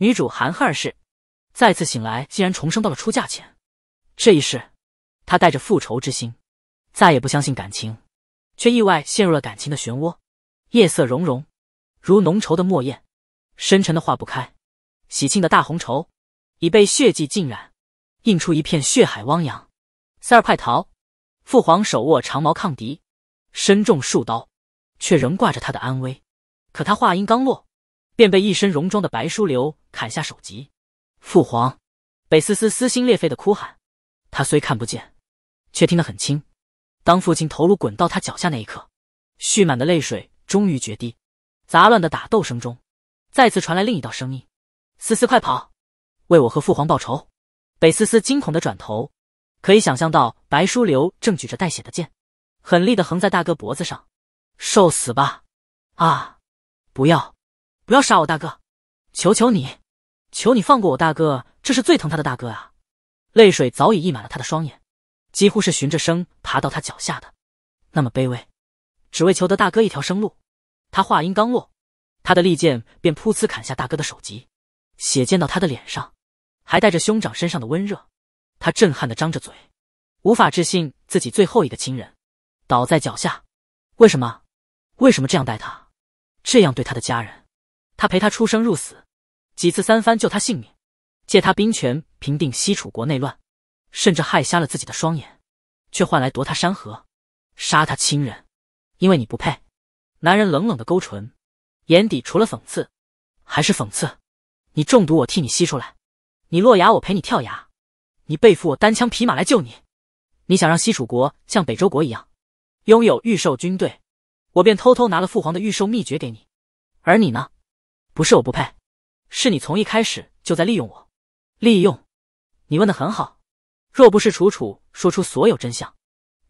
女主韩汉儿氏再次醒来，竟然重生到了出嫁前。这一世，她带着复仇之心，再也不相信感情，却意外陷入了感情的漩涡。夜色融融，如浓稠的墨砚，深沉的化不开。喜庆的大红绸已被血迹浸染，映出一片血海汪洋。三儿快逃！父皇手握长矛抗敌，身中数刀，却仍挂着他的安危。可他话音刚落。便被一身戎装的白书流砍下首级，父皇，北思思撕心裂肺的哭喊。他虽看不见，却听得很清。当父亲头颅滚到他脚下那一刻，蓄满的泪水终于决堤。杂乱的打斗声中，再次传来另一道声音：“思思，快跑，为我和父皇报仇！”北思思惊恐的转头，可以想象到白书流正举着带血的剑，狠厉的横在大哥脖子上：“受死吧！”啊，不要！不要杀我大哥，求求你，求你放过我大哥，这是最疼他的大哥啊！泪水早已溢满了他的双眼，几乎是循着声爬到他脚下的，那么卑微，只为求得大哥一条生路。他话音刚落，他的利剑便噗呲砍下大哥的首级，血溅到他的脸上，还带着兄长身上的温热。他震撼的张着嘴，无法置信自己最后一个亲人倒在脚下，为什么？为什么这样待他，这样对他的家人？他陪他出生入死，几次三番救他性命，借他兵权平定西楚国内乱，甚至害瞎了自己的双眼，却换来夺他山河，杀他亲人。因为你不配。男人冷冷的勾唇，眼底除了讽刺，还是讽刺。你中毒，我替你吸出来；你落崖，我陪你跳崖；你背负，我单枪匹马来救你。你想让西楚国像北周国一样拥有御兽军队，我便偷偷拿了父皇的御兽秘诀给你。而你呢？不是我不配，是你从一开始就在利用我。利用？你问的很好。若不是楚楚说出所有真相，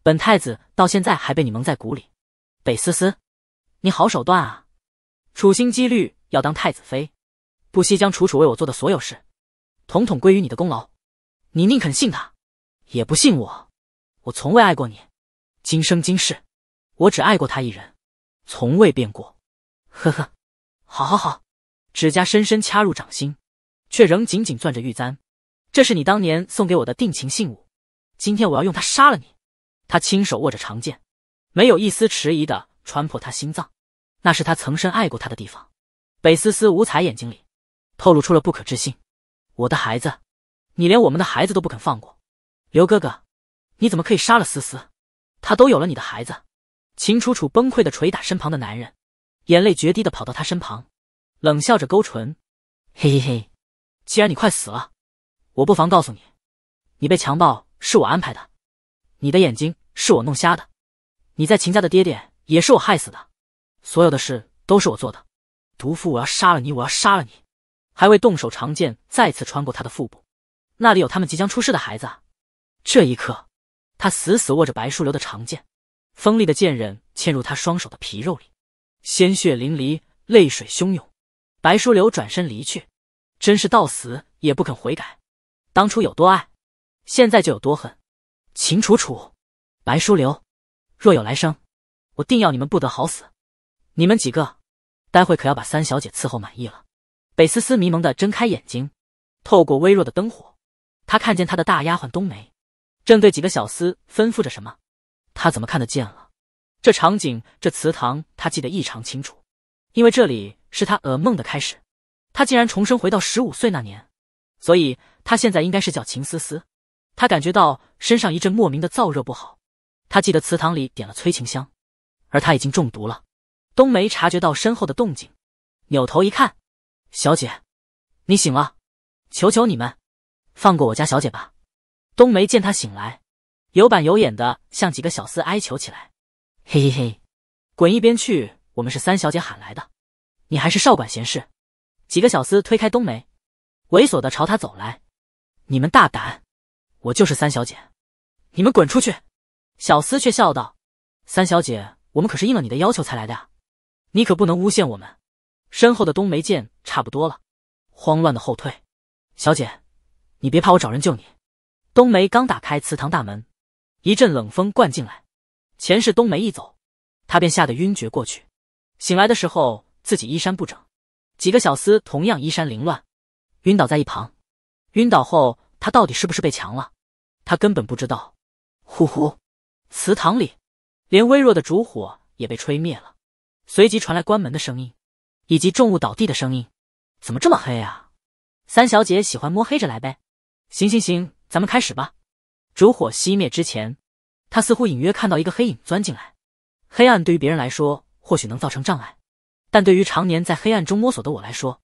本太子到现在还被你蒙在鼓里。北思思，你好手段啊！处心积虑要当太子妃，不惜将楚楚为我做的所有事，统统归于你的功劳。你宁肯信他，也不信我。我从未爱过你，今生今世，我只爱过他一人，从未变过。呵呵，好，好，好。指甲深深掐入掌心，却仍紧紧攥着玉簪。这是你当年送给我的定情信物。今天我要用它杀了你。他亲手握着长剑，没有一丝迟疑的穿破他心脏。那是他曾深爱过他的地方。北思思五彩眼睛里透露出了不可置信。我的孩子，你连我们的孩子都不肯放过，刘哥哥，你怎么可以杀了思思？他都有了你的孩子。秦楚楚崩溃的捶打身旁的男人，眼泪决堤的跑到他身旁。冷笑着勾唇，嘿嘿嘿，既然你快死了，我不妨告诉你，你被强暴是我安排的，你的眼睛是我弄瞎的，你在秦家的爹爹也是我害死的，所有的事都是我做的，毒妇，我要杀了你，我要杀了你！还未动手，长剑再次穿过他的腹部，那里有他们即将出世的孩子。这一刻，他死死握着白树流的长剑，锋利的剑刃嵌入他双手的皮肉里，鲜血淋漓，泪水汹涌。白书流转身离去，真是到死也不肯悔改。当初有多爱，现在就有多恨。秦楚楚，白书流，若有来生，我定要你们不得好死。你们几个，待会可要把三小姐伺候满意了。北思思迷蒙的睁开眼睛，透过微弱的灯火，她看见她的大丫鬟冬梅正对几个小厮吩咐着什么。他怎么看得见了？这场景，这祠堂，他记得异常清楚。因为这里是他噩梦的开始，他竟然重生回到十五岁那年，所以他现在应该是叫秦思思。他感觉到身上一阵莫名的燥热，不好。他记得祠堂里点了催情香，而他已经中毒了。冬梅察觉到身后的动静，扭头一看，小姐，你醒了，求求你们，放过我家小姐吧。冬梅见他醒来，有板有眼的向几个小厮哀求起来：“嘿嘿嘿，滚一边去。”我们是三小姐喊来的，你还是少管闲事。几个小厮推开冬梅，猥琐的朝他走来。你们大胆！我就是三小姐，你们滚出去！小厮却笑道：“三小姐，我们可是应了你的要求才来的呀，你可不能诬陷我们。”身后的冬梅见差不多了，慌乱的后退。“小姐，你别怕，我找人救你。”冬梅刚打开祠堂大门，一阵冷风灌进来。前世冬梅一走，她便吓得晕厥过去。醒来的时候，自己衣衫不整，几个小厮同样衣衫凌乱，晕倒在一旁。晕倒后，他到底是不是被强了？他根本不知道。呼呼，祠堂里，连微弱的烛火也被吹灭了。随即传来关门的声音，以及重物倒地的声音。怎么这么黑啊？三小姐喜欢摸黑着来呗。行行行，咱们开始吧。烛火熄灭之前，他似乎隐约看到一个黑影钻进来。黑暗对于别人来说。或许能造成障碍，但对于常年在黑暗中摸索的我来说，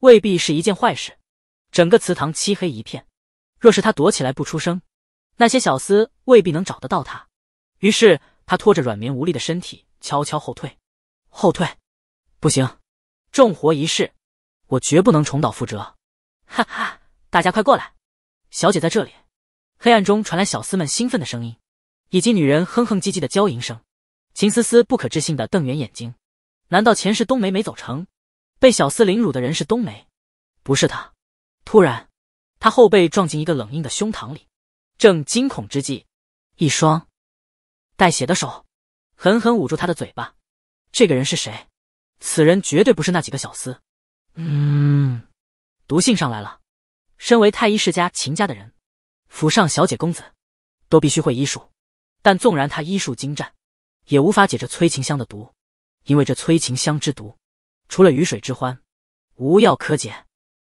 未必是一件坏事。整个祠堂漆黑一片，若是他躲起来不出声，那些小厮未必能找得到他。于是他拖着软绵无力的身体，悄悄后退，后退，不行，重活一世，我绝不能重蹈覆辙。哈哈，大家快过来，小姐在这里！黑暗中传来小厮们兴奋的声音，以及女人哼哼唧唧的娇吟声。秦思思不可置信的瞪圆眼睛，难道前世冬梅没走成？被小厮凌辱的人是冬梅，不是他。突然，他后背撞进一个冷硬的胸膛里，正惊恐之际，一双带血的手狠狠捂住他的嘴巴。这个人是谁？此人绝对不是那几个小厮。嗯，毒性上来了。身为太医世家秦家的人，府上小姐、公子都必须会医术，但纵然他医术精湛。也无法解这催情香的毒，因为这催情香之毒，除了雨水之欢，无药可解。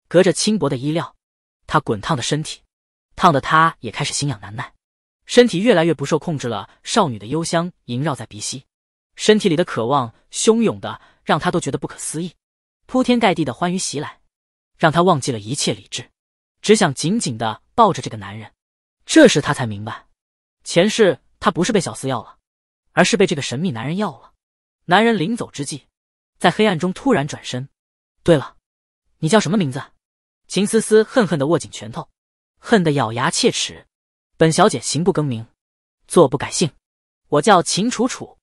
隔着轻薄的衣料，他滚烫的身体，烫的他也开始心痒难耐，身体越来越不受控制了。少女的幽香萦绕在鼻息，身体里的渴望汹涌的让他都觉得不可思议，铺天盖地的欢愉袭来，让他忘记了一切理智，只想紧紧的抱着这个男人。这时他才明白，前世他不是被小厮要了。而是被这个神秘男人要了。男人临走之际，在黑暗中突然转身。对了，你叫什么名字？秦思思恨恨地握紧拳头，恨得咬牙切齿。本小姐行不更名，坐不改姓，我叫秦楚楚。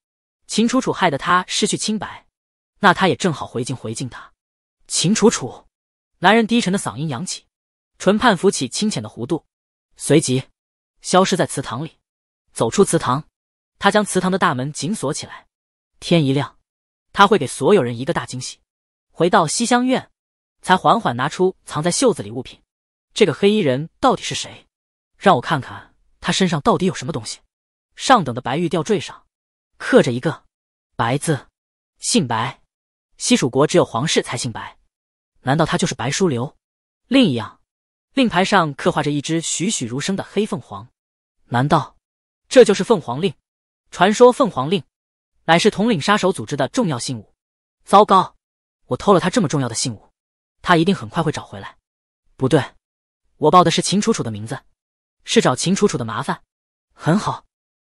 秦楚楚害得他失去清白，那他也正好回敬回敬她。秦楚楚，男人低沉的嗓音扬起，唇畔浮起清浅的弧度，随即消失在祠堂里。走出祠堂。他将祠堂的大门紧锁起来，天一亮，他会给所有人一个大惊喜。回到西厢院，才缓缓拿出藏在袖子里物品。这个黑衣人到底是谁？让我看看他身上到底有什么东西。上等的白玉吊坠上，刻着一个“白”字，姓白。西蜀国只有皇室才姓白，难道他就是白书流？另一样，令牌上刻画着一只栩栩如生的黑凤凰，难道这就是凤凰令？传说凤凰令，乃是统领杀手组织的重要信物。糟糕，我偷了他这么重要的信物，他一定很快会找回来。不对，我报的是秦楚楚的名字，是找秦楚楚的麻烦。很好，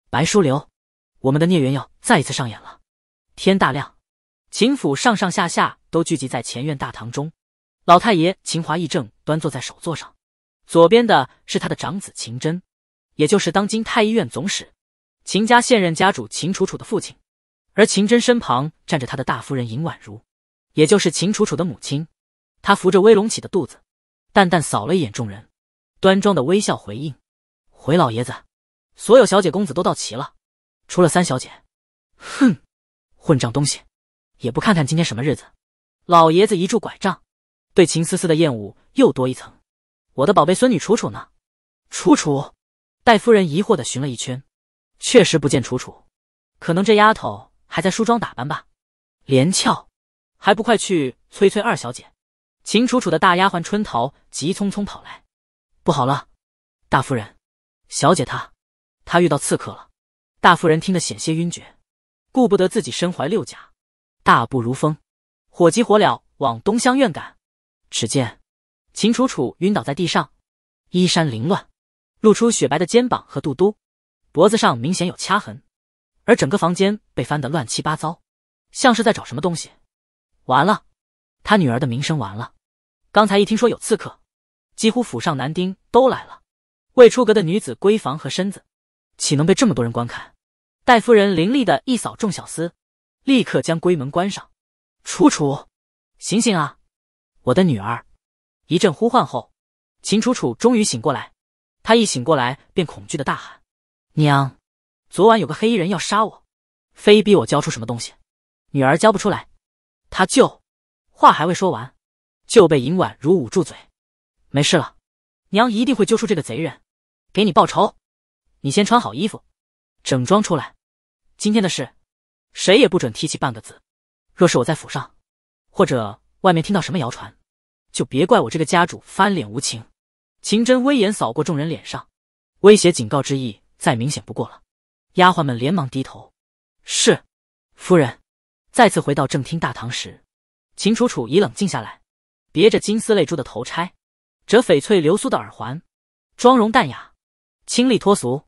白书流，我们的孽缘要再一次上演了。天大亮，秦府上上下下都聚集在前院大堂中，老太爷秦华义正端坐在首座上，左边的是他的长子秦真，也就是当今太医院总使。秦家现任家主秦楚楚的父亲，而秦真身旁站着他的大夫人尹婉如，也就是秦楚楚的母亲。他扶着威隆起的肚子，淡淡扫了一眼众人，端庄的微笑回应：“回老爷子，所有小姐公子都到齐了，除了三小姐。”“哼，混账东西，也不看看今天什么日子。”老爷子一拄拐杖，对秦思思的厌恶又多一层。“我的宝贝孙女楚楚呢？”“楚楚。”戴夫人疑惑的寻了一圈。确实不见楚楚，可能这丫头还在梳妆打扮吧。连翘，还不快去催催二小姐！秦楚楚的大丫鬟春桃急匆匆跑来：“不好了，大夫人，小姐她，她遇到刺客了！”大夫人听得险些晕厥，顾不得自己身怀六甲，大步如风，火急火燎往东厢院赶。只见秦楚楚晕倒在地上，衣衫凌乱，露出雪白的肩膀和肚兜。脖子上明显有掐痕，而整个房间被翻得乱七八糟，像是在找什么东西。完了，他女儿的名声完了。刚才一听说有刺客，几乎府上男丁都来了。未出阁的女子闺房和身子，岂能被这么多人观看？戴夫人凌厉的一扫众小厮，立刻将闺门关上。楚楚，醒醒啊，我的女儿！一阵呼唤后，秦楚楚终于醒过来。她一醒过来便恐惧的大喊。娘，昨晚有个黑衣人要杀我，非逼我交出什么东西，女儿交不出来，他就……话还未说完，就被尹婉如捂住嘴。没事了，娘一定会揪出这个贼人，给你报仇。你先穿好衣服，整装出来。今天的事，谁也不准提起半个字。若是我在府上，或者外面听到什么谣传，就别怪我这个家主翻脸无情。秦真威严扫过众人脸上，威胁警告之意。再明显不过了，丫鬟们连忙低头，是，夫人。再次回到正厅大堂时，秦楚楚已冷静下来，别着金丝泪珠的头钗，折翡翠流苏的耳环，妆容淡雅，清丽脱俗，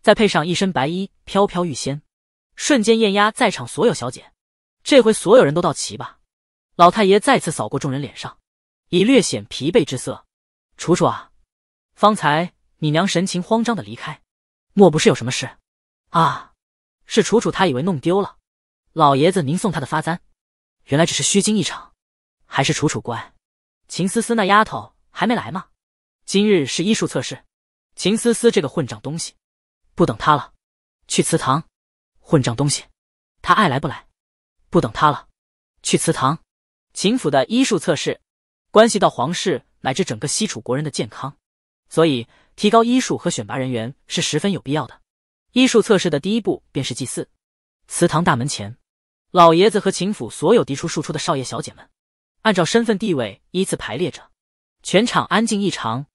再配上一身白衣，飘飘欲仙，瞬间艳压在场所有小姐。这回所有人都到齐吧？老太爷再次扫过众人脸上，已略显疲惫之色。楚楚啊，方才你娘神情慌张的离开。莫不是有什么事？啊，是楚楚，她以为弄丢了老爷子您送她的发簪，原来只是虚惊一场。还是楚楚乖。秦思思那丫头还没来吗？今日是医术测试，秦思思这个混账东西，不等他了，去祠堂。混账东西，他爱来不来。不等他了，去祠堂。秦府的医术测试，关系到皇室乃至整个西楚国人的健康，所以。提高医术和选拔人员是十分有必要的。医术测试的第一步便是祭祀。祠堂大门前，老爷子和秦府所有嫡出庶出的少爷小姐们，按照身份地位依次排列着。全场安静异常。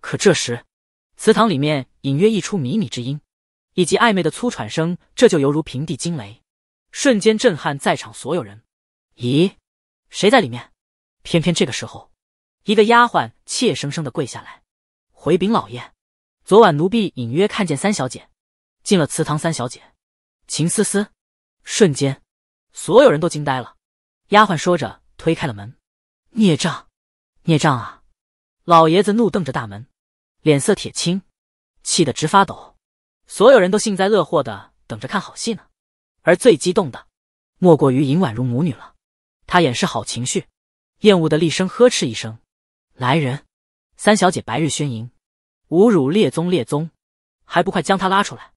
可这时，祠堂里面隐约溢出靡靡之音，以及暧昧的粗喘声，这就犹如平地惊雷，瞬间震撼在场所有人。咦，谁在里面？偏偏这个时候，一个丫鬟怯生生的跪下来。回禀老爷，昨晚奴婢隐约看见三小姐进了祠堂。三小姐，秦思思。瞬间，所有人都惊呆了。丫鬟说着，推开了门。孽障，孽障啊！老爷子怒瞪着大门，脸色铁青，气得直发抖。所有人都幸灾乐祸的等着看好戏呢。而最激动的，莫过于尹婉如母女了。她掩饰好情绪，厌恶的厉声呵斥一声：“来人！”三小姐白日宣淫，侮辱列宗列宗，还不快将她拉出来！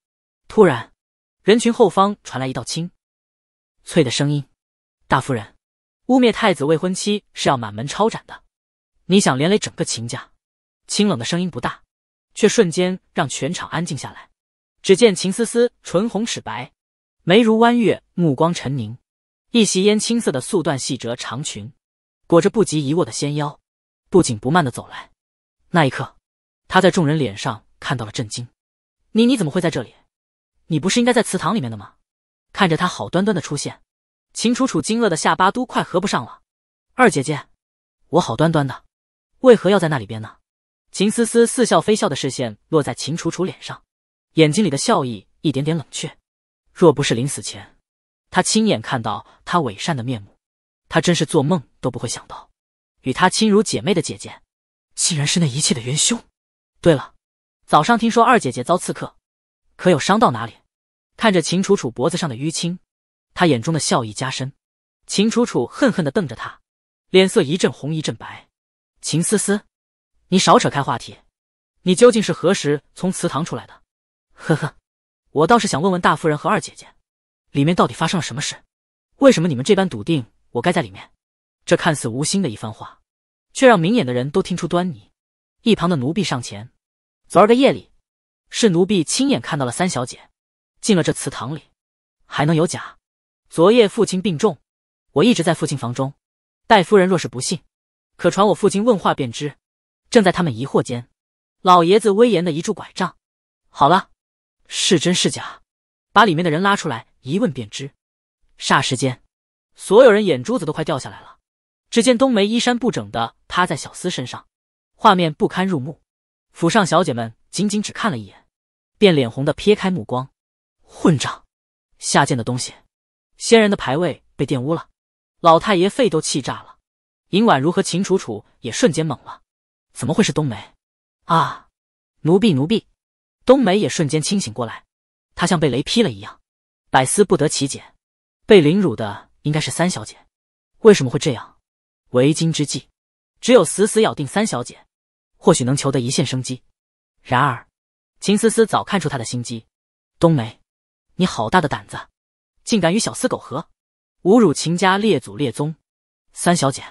突然，人群后方传来一道清脆的声音：“大夫人，污蔑太子未婚妻是要满门抄斩的，你想连累整个秦家？”清冷的声音不大，却瞬间让全场安静下来。只见秦思思唇红齿白，眉如弯月，目光沉凝，一袭烟青色的素缎细褶长裙，裹着不及一握的纤腰，不紧不慢的走来。那一刻，他在众人脸上看到了震惊。你你怎么会在这里？你不是应该在祠堂里面的吗？看着他好端端的出现，秦楚楚惊愕的下巴都快合不上了。二姐姐，我好端端的，为何要在那里边呢？秦思思似笑非笑的视线落在秦楚楚脸上，眼睛里的笑意一点点冷却。若不是临死前，她亲眼看到他伪善的面目，她真是做梦都不会想到，与她亲如姐妹的姐姐。竟然是那一切的元凶。对了，早上听说二姐姐遭刺客，可有伤到哪里？看着秦楚楚脖子上的淤青，他眼中的笑意加深。秦楚楚恨恨的瞪着他，脸色一阵红一阵白。秦思思，你少扯开话题。你究竟是何时从祠堂出来的？呵呵，我倒是想问问大夫人和二姐姐，里面到底发生了什么事？为什么你们这般笃定我该在里面？这看似无心的一番话。却让明眼的人都听出端倪。一旁的奴婢上前：“昨儿个夜里，是奴婢亲眼看到了三小姐进了这祠堂里，还能有假？昨夜父亲病重，我一直在父亲房中。戴夫人若是不信，可传我父亲问话便知。”正在他们疑惑间，老爷子威严的一柱拐杖：“好了，是真是假，把里面的人拉出来一问便知。”霎时间，所有人眼珠子都快掉下来了。只见冬梅衣衫不整的趴在小厮身上，画面不堪入目。府上小姐们仅仅只看了一眼，便脸红的撇开目光。混账，下贱的东西！仙人的牌位被玷污了，老太爷肺都气炸了。尹婉如和秦楚楚也瞬间懵了，怎么会是冬梅？啊！奴婢奴婢，冬梅也瞬间清醒过来，她像被雷劈了一样，百思不得其解。被凌辱的应该是三小姐，为什么会这样？为今之计，只有死死咬定三小姐，或许能求得一线生机。然而，秦思思早看出他的心机。冬梅，你好大的胆子，竟敢与小厮苟合，侮辱秦家列祖列宗！三小姐，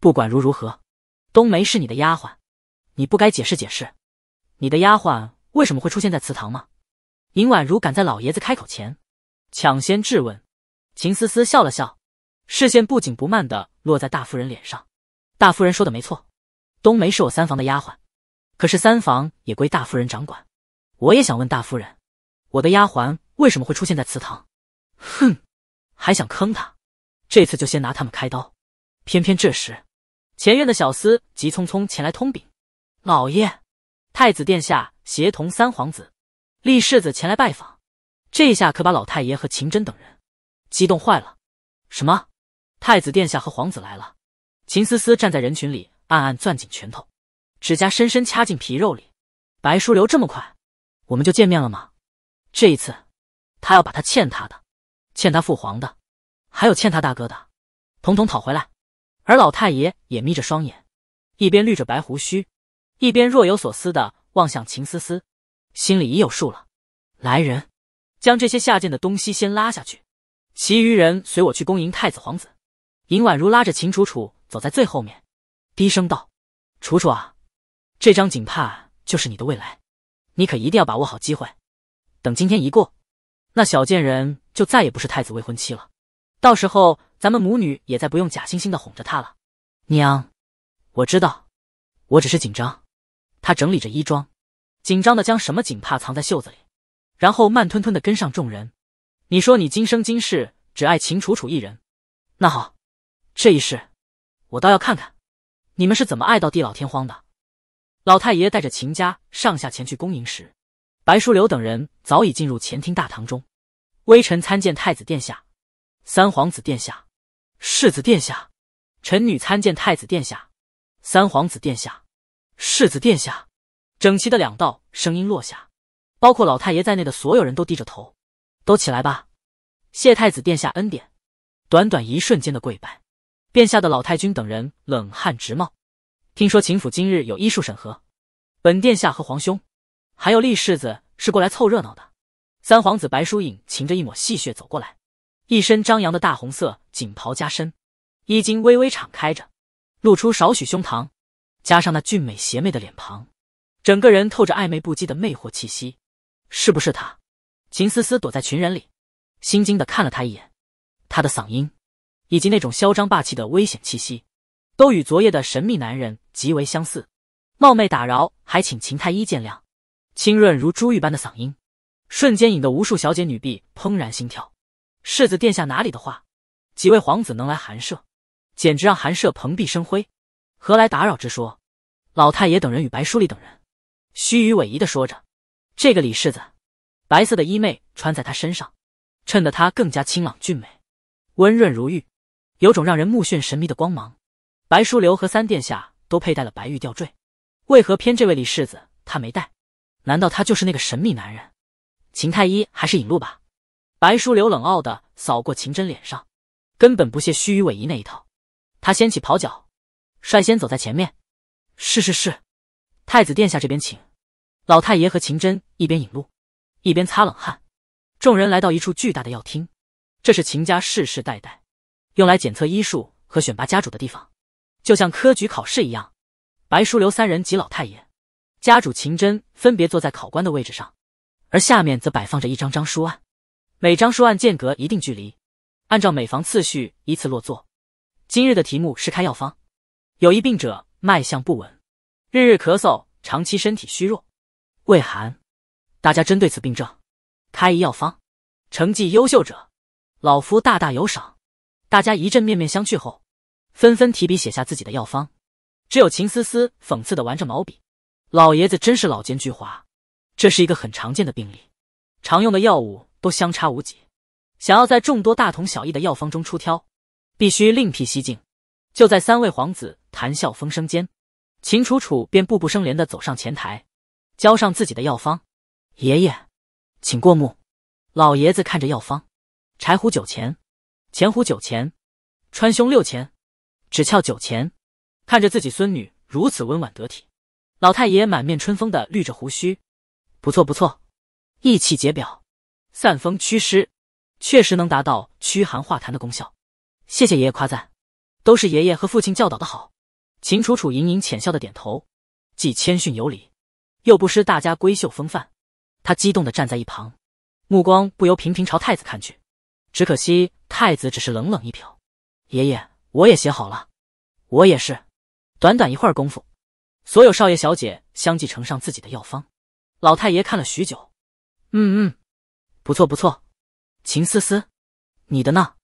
不管如如何，冬梅是你的丫鬟，你不该解释解释，你的丫鬟为什么会出现在祠堂吗？尹婉如赶在老爷子开口前，抢先质问。秦思思笑了笑。视线不紧不慢的落在大夫人脸上，大夫人说的没错，冬梅是我三房的丫鬟，可是三房也归大夫人掌管，我也想问大夫人，我的丫鬟为什么会出现在祠堂？哼，还想坑他，这次就先拿他们开刀。偏偏这时，前院的小厮急匆匆前来通禀，老爷，太子殿下协同三皇子，立世子前来拜访，这下可把老太爷和秦真等人激动坏了，什么？太子殿下和皇子来了，秦思思站在人群里，暗暗攥紧拳头，指甲深深掐进皮肉里。白叔留这么快，我们就见面了吗？这一次，他要把他欠他的，欠他父皇的，还有欠他大哥的，统统讨回来。而老太爷也眯着双眼，一边捋着白胡须，一边若有所思的望向秦思思，心里已有数了。来人，将这些下贱的东西先拉下去，其余人随我去恭迎太子皇子。尹婉如拉着秦楚楚走在最后面，低声道：“楚楚啊，这张锦帕就是你的未来，你可一定要把握好机会。等今天一过，那小贱人就再也不是太子未婚妻了。到时候咱们母女也再不用假惺惺的哄着她了。”“娘，我知道，我只是紧张。”她整理着衣装，紧张的将什么锦帕藏在袖子里，然后慢吞吞的跟上众人。“你说你今生今世只爱秦楚楚一人，那好。”这一世，我倒要看看，你们是怎么爱到地老天荒的。老太爷带着秦家上下前去恭迎时，白叔刘等人早已进入前厅大堂中。微臣参见太子殿下，三皇子殿下，世子殿下。臣女参见太子殿下，三皇子殿下，世子殿下。整齐的两道声音落下，包括老太爷在内的所有人都低着头。都起来吧。谢太子殿下恩典。短短一瞬间的跪拜。殿下的老太君等人冷汗直冒，听说秦府今日有医术审核，本殿下和皇兄，还有厉世子是过来凑热闹的。三皇子白疏影噙着一抹戏谑走过来，一身张扬的大红色锦袍加身，衣襟微微敞开着，露出少许胸膛，加上那俊美邪魅的脸庞，整个人透着暧昧不羁的魅惑气息。是不是他？秦思思躲在群人里，心惊的看了他一眼，他的嗓音。以及那种嚣张霸气的危险气息，都与昨夜的神秘男人极为相似。冒昧打扰，还请秦太医见谅。清润如珠玉般的嗓音，瞬间引得无数小姐女婢怦然心跳。世子殿下哪里的话？几位皇子能来寒舍，简直让寒舍蓬荜生辉，何来打扰之说？老太爷等人与白书礼等人，虚与委蛇的说着。这个李世子，白色的衣袂穿在他身上，衬得他更加清朗俊美，温润如玉。有种让人目眩神迷的光芒。白叔流和三殿下都佩戴了白玉吊坠，为何偏这位李世子他没戴？难道他就是那个神秘男人？秦太医还是引路吧。白叔流冷傲的扫过秦真脸上，根本不屑虚与委蛇那一套。他掀起袍角，率先走在前面。是是是，太子殿下这边请。老太爷和秦真一边引路，一边擦冷汗。众人来到一处巨大的药厅，这是秦家世世代代。用来检测医术和选拔家主的地方，就像科举考试一样。白叔、刘三人及老太爷、家主秦真分别坐在考官的位置上，而下面则摆放着一张张书案，每张书案间隔一定距离，按照每房次序依次落座。今日的题目是开药方，有一病者脉象不稳，日日咳嗽，长期身体虚弱，畏寒。大家针对此病症，开一药方。成绩优秀者，老夫大大有赏。大家一阵面面相觑后，纷纷提笔写下自己的药方。只有秦思思讽刺的玩着毛笔，老爷子真是老奸巨猾。这是一个很常见的病例，常用的药物都相差无几，想要在众多大同小异的药方中出挑，必须另辟蹊径。就在三位皇子谈笑风生间，秦楚楚便步步生莲的走上前台，交上自己的药方。爷爷，请过目。老爷子看着药方，柴胡酒前。前胡九钱，川兄六钱，枳壳九钱。看着自己孙女如此温婉得体，老太爷满面春风的捋着胡须，不错不错，意气解表，散风祛湿，确实能达到驱寒化痰的功效。谢谢爷爷夸赞，都是爷爷和父亲教导的好。秦楚楚盈盈浅笑的点头，既谦逊有礼，又不失大家闺秀风范。她激动的站在一旁，目光不由频频朝太子看去。只可惜，太子只是冷冷一瞟。爷爷，我也写好了。我也是。短短一会儿功夫，所有少爷小姐相继呈上自己的药方。老太爷看了许久，嗯嗯，不错不错。秦思思，你的呢？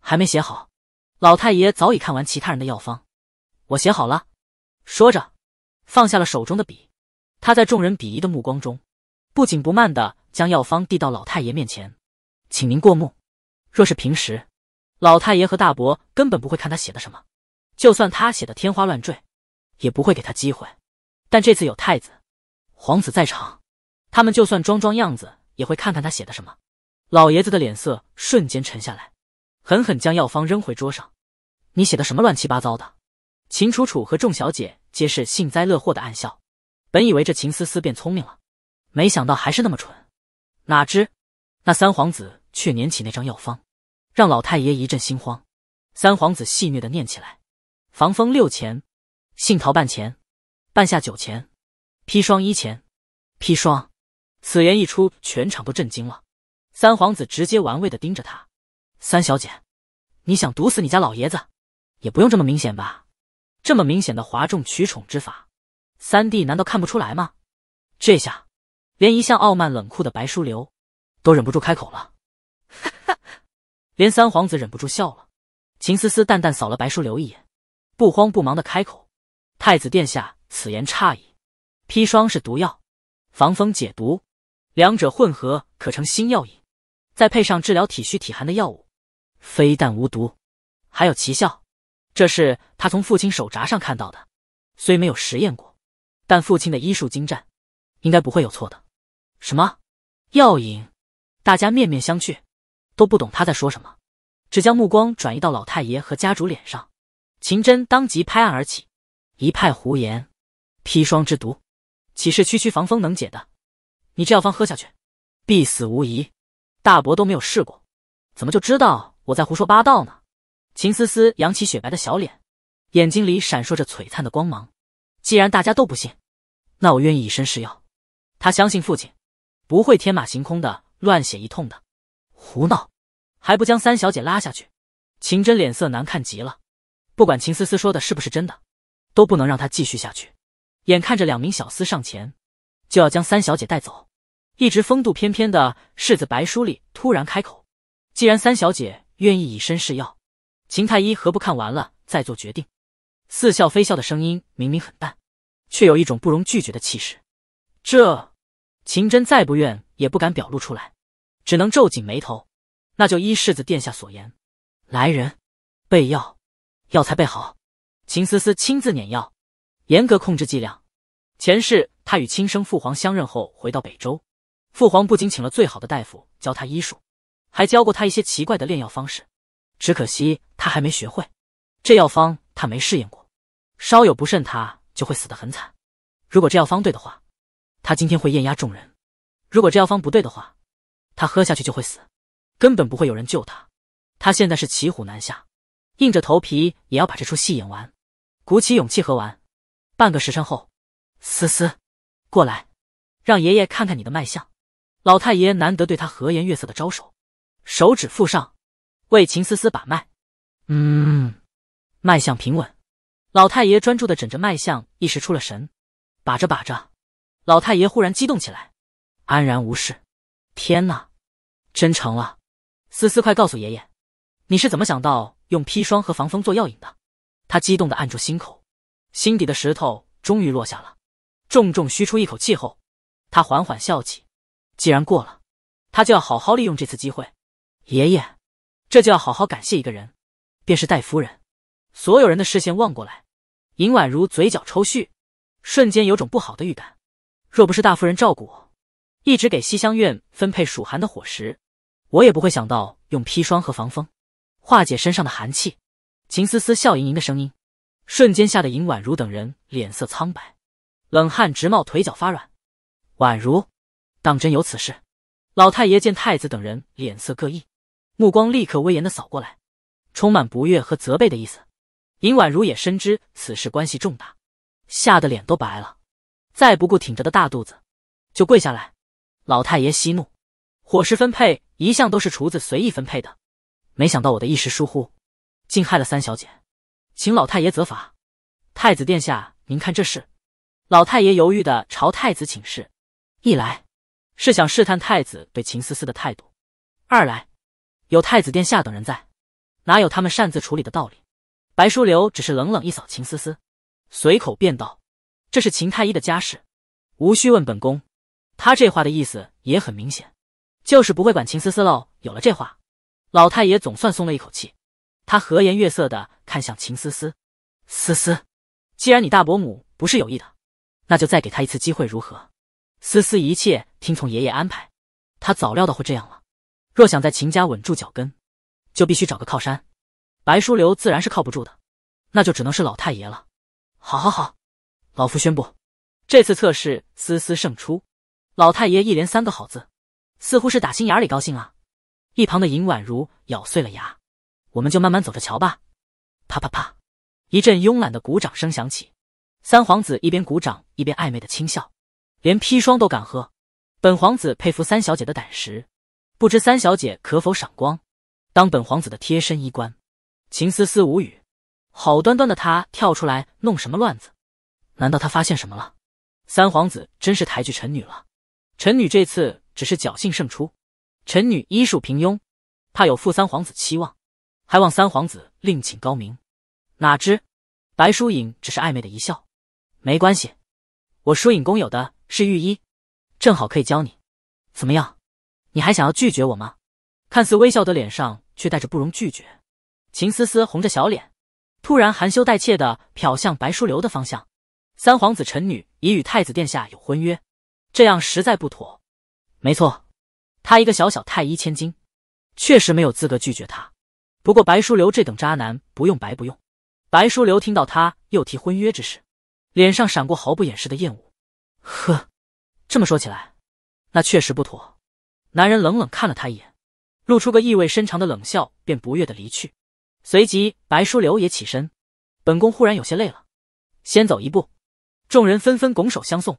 还没写好。老太爷早已看完其他人的药方，我写好了。说着，放下了手中的笔。他在众人鄙夷的目光中，不紧不慢的将药方递到老太爷面前，请您过目。若是平时，老太爷和大伯根本不会看他写的什么，就算他写的天花乱坠，也不会给他机会。但这次有太子、皇子在场，他们就算装装样子，也会看看他写的什么。老爷子的脸色瞬间沉下来，狠狠将药方扔回桌上：“你写的什么乱七八糟的？”秦楚楚和众小姐皆是幸灾乐祸的暗笑。本以为这秦思思变聪明了，没想到还是那么蠢。哪知那三皇子却捻起那张药方。让老太爷一阵心慌，三皇子戏谑的念起来：“防风六钱，杏桃半钱，半夏九钱，砒霜一钱，砒霜。”此言一出，全场都震惊了。三皇子直接玩味的盯着他：“三小姐，你想毒死你家老爷子，也不用这么明显吧？这么明显的哗众取宠之法，三弟难道看不出来吗？”这下，连一向傲慢冷酷的白书流，都忍不住开口了：“哈哈。”连三皇子忍不住笑了，秦思思淡淡扫了白书流一眼，不慌不忙的开口：“太子殿下，此言差矣。砒霜是毒药，防风解毒，两者混合可成新药引，再配上治疗体虚体寒的药物，非但无毒，还有奇效。这是他从父亲手札上看到的，虽没有实验过，但父亲的医术精湛，应该不会有错的。”“什么药引？”大家面面相觑。都不懂他在说什么，只将目光转移到老太爷和家主脸上。秦真当即拍案而起，一派胡言，砒霜之毒，岂是区区防风能解的？你这药方喝下去，必死无疑。大伯都没有试过，怎么就知道我在胡说八道呢？秦思思扬起雪白的小脸，眼睛里闪烁着璀璨的光芒。既然大家都不信，那我愿意以身试药。他相信父亲不会天马行空的乱写一通的。胡闹，还不将三小姐拉下去！秦真脸色难看极了，不管秦思思说的是不是真的，都不能让她继续下去。眼看着两名小厮上前，就要将三小姐带走，一直风度翩翩的世子白书礼突然开口：“既然三小姐愿意以身试药，秦太医何不看完了再做决定？”似笑非笑的声音，明明很淡，却有一种不容拒绝的气势。这，秦真再不愿也不敢表露出来。只能皱紧眉头，那就依世子殿下所言。来人，备药，药材备好。秦思思亲自碾药，严格控制剂量。前世他与亲生父皇相认后，回到北周，父皇不仅请了最好的大夫教他医术，还教过他一些奇怪的炼药方式。只可惜他还没学会，这药方他没试验过，稍有不慎他就会死得很惨。如果这药方对的话，他今天会艳压众人；如果这药方不对的话，他喝下去就会死，根本不会有人救他。他现在是骑虎难下，硬着头皮也要把这出戏演完，鼓起勇气喝完。半个时辰后，思思，过来，让爷爷看看你的脉象。老太爷难得对他和颜悦色的招手，手指附上，为秦思思把脉。嗯，脉象平稳。老太爷专注的诊着脉象，一时出了神。把着把着，老太爷忽然激动起来，安然无事。天哪！真成了，思思，快告诉爷爷，你是怎么想到用砒霜和防风做药引的？他激动的按住心口，心底的石头终于落下了，重重吁出一口气后，他缓缓笑起。既然过了，他就要好好利用这次机会。爷爷，这就要好好感谢一个人，便是戴夫人。所有人的视线望过来，尹婉如嘴角抽搐，瞬间有种不好的预感。若不是大夫人照顾我，一直给西厢院分配暑寒的伙食。我也不会想到用砒霜和防风化解身上的寒气。秦思思笑盈盈的声音，瞬间吓得尹婉如等人脸色苍白，冷汗直冒，腿脚发软。婉如，当真有此事？老太爷见太子等人脸色各异，目光立刻威严的扫过来，充满不悦和责备的意思。尹婉如也深知此事关系重大，吓得脸都白了，再不顾挺着的大肚子，就跪下来。老太爷息怒。伙食分配一向都是厨子随意分配的，没想到我的一时疏忽，竟害了三小姐，请老太爷责罚。太子殿下，您看这事？老太爷犹豫的朝太子请示，一来是想试探太子对秦思思的态度，二来有太子殿下等人在，哪有他们擅自处理的道理？白书流只是冷冷一扫秦思思，随口便道：“这是秦太医的家事，无需问本宫。”他这话的意思也很明显。就是不会管秦思思喽。有了这话，老太爷总算松了一口气。他和颜悦色的看向秦思思：“思思，既然你大伯母不是有意的，那就再给他一次机会，如何？”思思一切听从爷爷安排。他早料到会这样了。若想在秦家稳住脚跟，就必须找个靠山。白书流自然是靠不住的，那就只能是老太爷了。好好好，老夫宣布，这次测试思思胜出。老太爷一连三个好字。似乎是打心眼里高兴啊！一旁的尹婉如咬碎了牙，我们就慢慢走着瞧吧。啪啪啪，一阵慵懒的鼓掌声响起。三皇子一边鼓掌一边暧昧的轻笑，连砒霜都敢喝，本皇子佩服三小姐的胆识。不知三小姐可否赏光，当本皇子的贴身衣冠？秦思思无语，好端端的她跳出来弄什么乱子？难道她发现什么了？三皇子真是抬举臣女了，臣女这次。只是侥幸胜出，臣女医术平庸，怕有负三皇子期望，还望三皇子另请高明。哪知，白疏影只是暧昧的一笑，没关系，我疏影宫有的是御医，正好可以教你。怎么样，你还想要拒绝我吗？看似微笑的脸上却带着不容拒绝。秦思思红着小脸，突然含羞带怯的瞟向白疏流的方向。三皇子，臣女已与太子殿下有婚约，这样实在不妥。没错，他一个小小太医千金，确实没有资格拒绝他。不过白书流这等渣男，不用白不用。白书流听到他又提婚约之事，脸上闪过毫不掩饰的厌恶。呵，这么说起来，那确实不妥。男人冷冷看了他一眼，露出个意味深长的冷笑，便不悦的离去。随即，白书流也起身，本宫忽然有些累了，先走一步。众人纷纷拱手相送，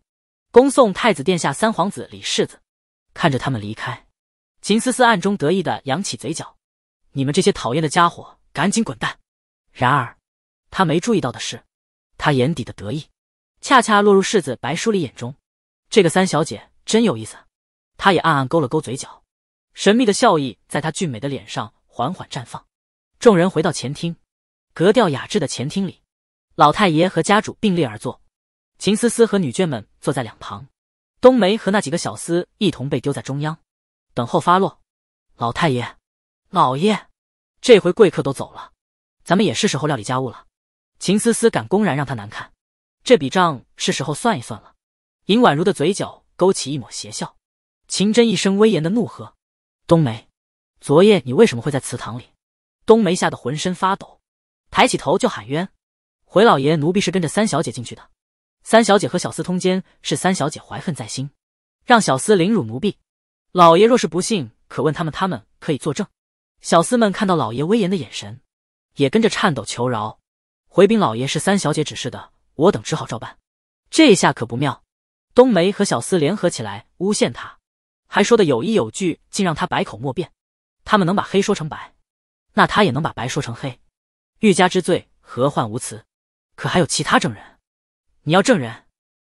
恭送太子殿下、三皇子、李世子。看着他们离开，秦思思暗中得意的扬起嘴角：“你们这些讨厌的家伙，赶紧滚蛋！”然而，他没注意到的是，他眼底的得意，恰恰落入世子白书里眼中。这个三小姐真有意思，他也暗暗勾了勾嘴角，神秘的笑意在他俊美的脸上缓缓绽放。众人回到前厅，格调雅致的前厅里，老太爷和家主并列而坐，秦思思和女眷们坐在两旁。冬梅和那几个小厮一同被丢在中央，等候发落。老太爷，老爷，这回贵客都走了，咱们也是时候料理家务了。秦思思敢公然让他难看，这笔账是时候算一算了。尹宛如的嘴角勾起一抹邪笑。秦真一声威严的怒喝：“冬梅，昨夜你为什么会在祠堂里？”冬梅吓得浑身发抖，抬起头就喊冤：“回老爷，奴婢是跟着三小姐进去的。”三小姐和小厮通奸，是三小姐怀恨在心，让小厮凌辱奴婢。老爷若是不信，可问他们，他们可以作证。小厮们看到老爷威严的眼神，也跟着颤抖求饶。回禀老爷，是三小姐指示的，我等只好照办。这下可不妙，冬梅和小厮联合起来诬陷他，还说的有依有据，竟让他百口莫辩。他们能把黑说成白，那他也能把白说成黑。欲加之罪，何患无辞？可还有其他证人？你要证人，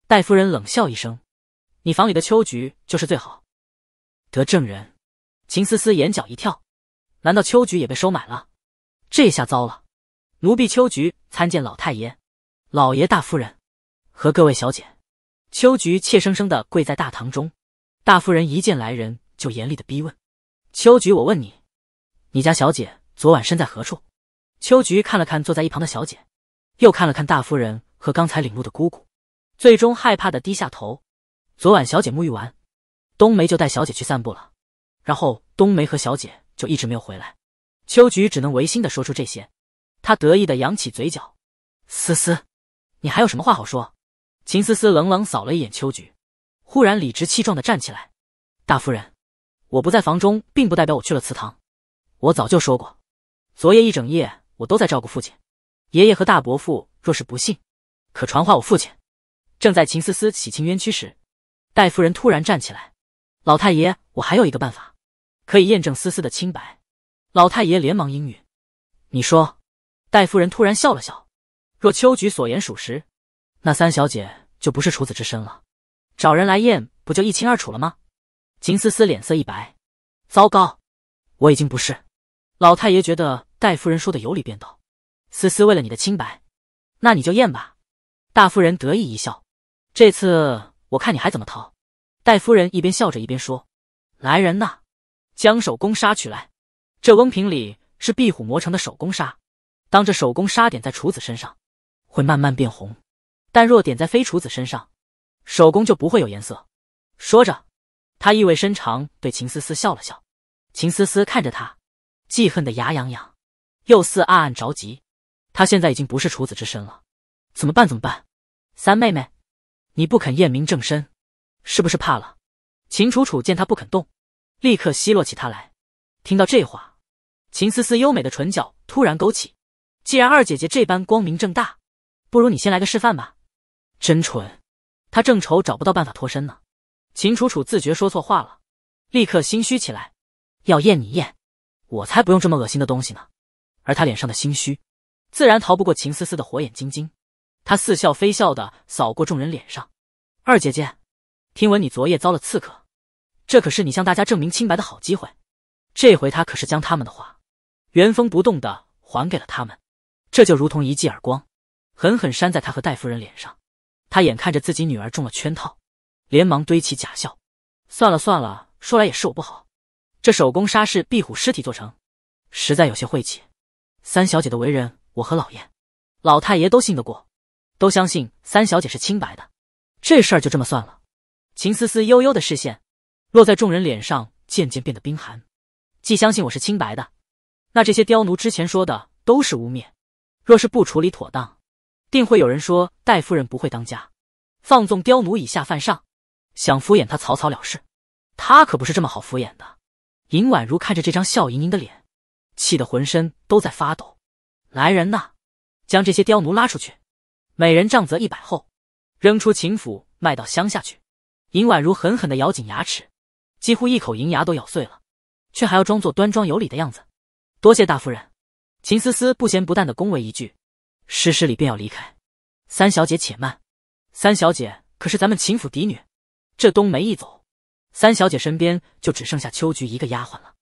戴夫人冷笑一声：“你房里的秋菊就是最好得证人。”秦思思眼角一跳，难道秋菊也被收买了？这下糟了！奴婢秋菊参见老太爷、老爷、大夫人和各位小姐。秋菊怯生生的跪在大堂中，大夫人一见来人就严厉的逼问：“秋菊，我问你，你家小姐昨晚身在何处？”秋菊看了看坐在一旁的小姐，又看了看大夫人。和刚才领路的姑姑，最终害怕的低下头。昨晚小姐沐浴完，冬梅就带小姐去散步了，然后冬梅和小姐就一直没有回来。秋菊只能违心的说出这些。她得意的扬起嘴角。思思，你还有什么话好说？秦思思冷冷扫了一眼秋菊，忽然理直气壮的站起来：“大夫人，我不在房中，并不代表我去了祠堂。我早就说过，昨夜一整夜我都在照顾父亲、爷爷和大伯父。若是不信。”可传话我父亲。正在秦思思洗清冤屈时，戴夫人突然站起来：“老太爷，我还有一个办法，可以验证思思的清白。”老太爷连忙应允：“你说。”戴夫人突然笑了笑：“若秋菊所言属实，那三小姐就不是处子之身了。找人来验，不就一清二楚了吗？”秦思思脸色一白：“糟糕，我已经不是。”老太爷觉得戴夫人说的有理，便道：“思思，为了你的清白，那你就验吧。”大夫人得意一笑，这次我看你还怎么逃！戴夫人一边笑着一边说：“来人呐，将手工砂取来。这翁瓶里是壁虎磨成的手工砂，当这手工砂点在楚子身上，会慢慢变红；但若点在非楚子身上，手工就不会有颜色。”说着，他意味深长对秦思思笑了笑。秦思思看着他，既恨得牙痒痒，又似暗暗着急。她现在已经不是处子之身了，怎么办？怎么办？三妹妹，你不肯验明正身，是不是怕了？秦楚楚见她不肯动，立刻奚落起她来。听到这话，秦思思优美的唇角突然勾起。既然二姐姐这般光明正大，不如你先来个示范吧。真蠢！她正愁找不到办法脱身呢。秦楚楚自觉说错话了，立刻心虚起来。要验你验，我才不用这么恶心的东西呢。而她脸上的心虚，自然逃不过秦思思的火眼金睛。他似笑非笑的扫过众人脸上，二姐姐，听闻你昨夜遭了刺客，这可是你向大家证明清白的好机会。这回他可是将他们的话，原封不动的还给了他们，这就如同一记耳光，狠狠扇在他和戴夫人脸上。他眼看着自己女儿中了圈套，连忙堆起假笑，算了算了，说来也是我不好，这手工纱是壁虎尸体做成，实在有些晦气。三小姐的为人，我和老爷、老太爷都信得过。都相信三小姐是清白的，这事儿就这么算了。秦思思悠悠的视线落在众人脸上，渐渐变得冰寒。既相信我是清白的，那这些刁奴之前说的都是污蔑。若是不处理妥当，定会有人说戴夫人不会当家，放纵刁奴以下犯上，想敷衍他草草了事。他可不是这么好敷衍的。尹婉如看着这张笑盈盈的脸，气得浑身都在发抖。来人呐，将这些刁奴拉出去！每人杖责一百后，扔出秦府卖到乡下去。尹婉如狠狠的咬紧牙齿，几乎一口银牙都咬碎了，却还要装作端庄有礼的样子。多谢大夫人，秦思思不咸不淡的恭维一句，施施礼便要离开。三小姐且慢，三小姐可是咱们秦府嫡女，这冬梅一走，三小姐身边就只剩下秋菊一个丫鬟了。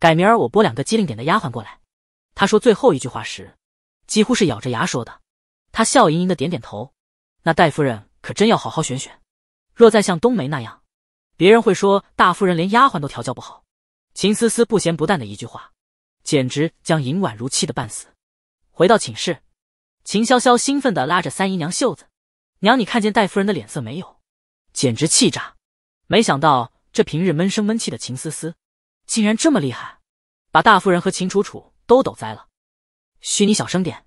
改明儿我拨两个机灵点的丫鬟过来。她说最后一句话时，几乎是咬着牙说的。她笑盈盈的点点头，那戴夫人可真要好好选选，若再像冬梅那样，别人会说大夫人连丫鬟都调教不好。秦思思不咸不淡的一句话，简直将尹婉如气得半死。回到寝室，秦潇潇兴奋的拉着三姨娘袖子：“娘，你看见戴夫人的脸色没有？简直气炸！没想到这平日闷声闷气的秦思思，竟然这么厉害，把大夫人和秦楚楚都抖栽了。”嘘，你小声点。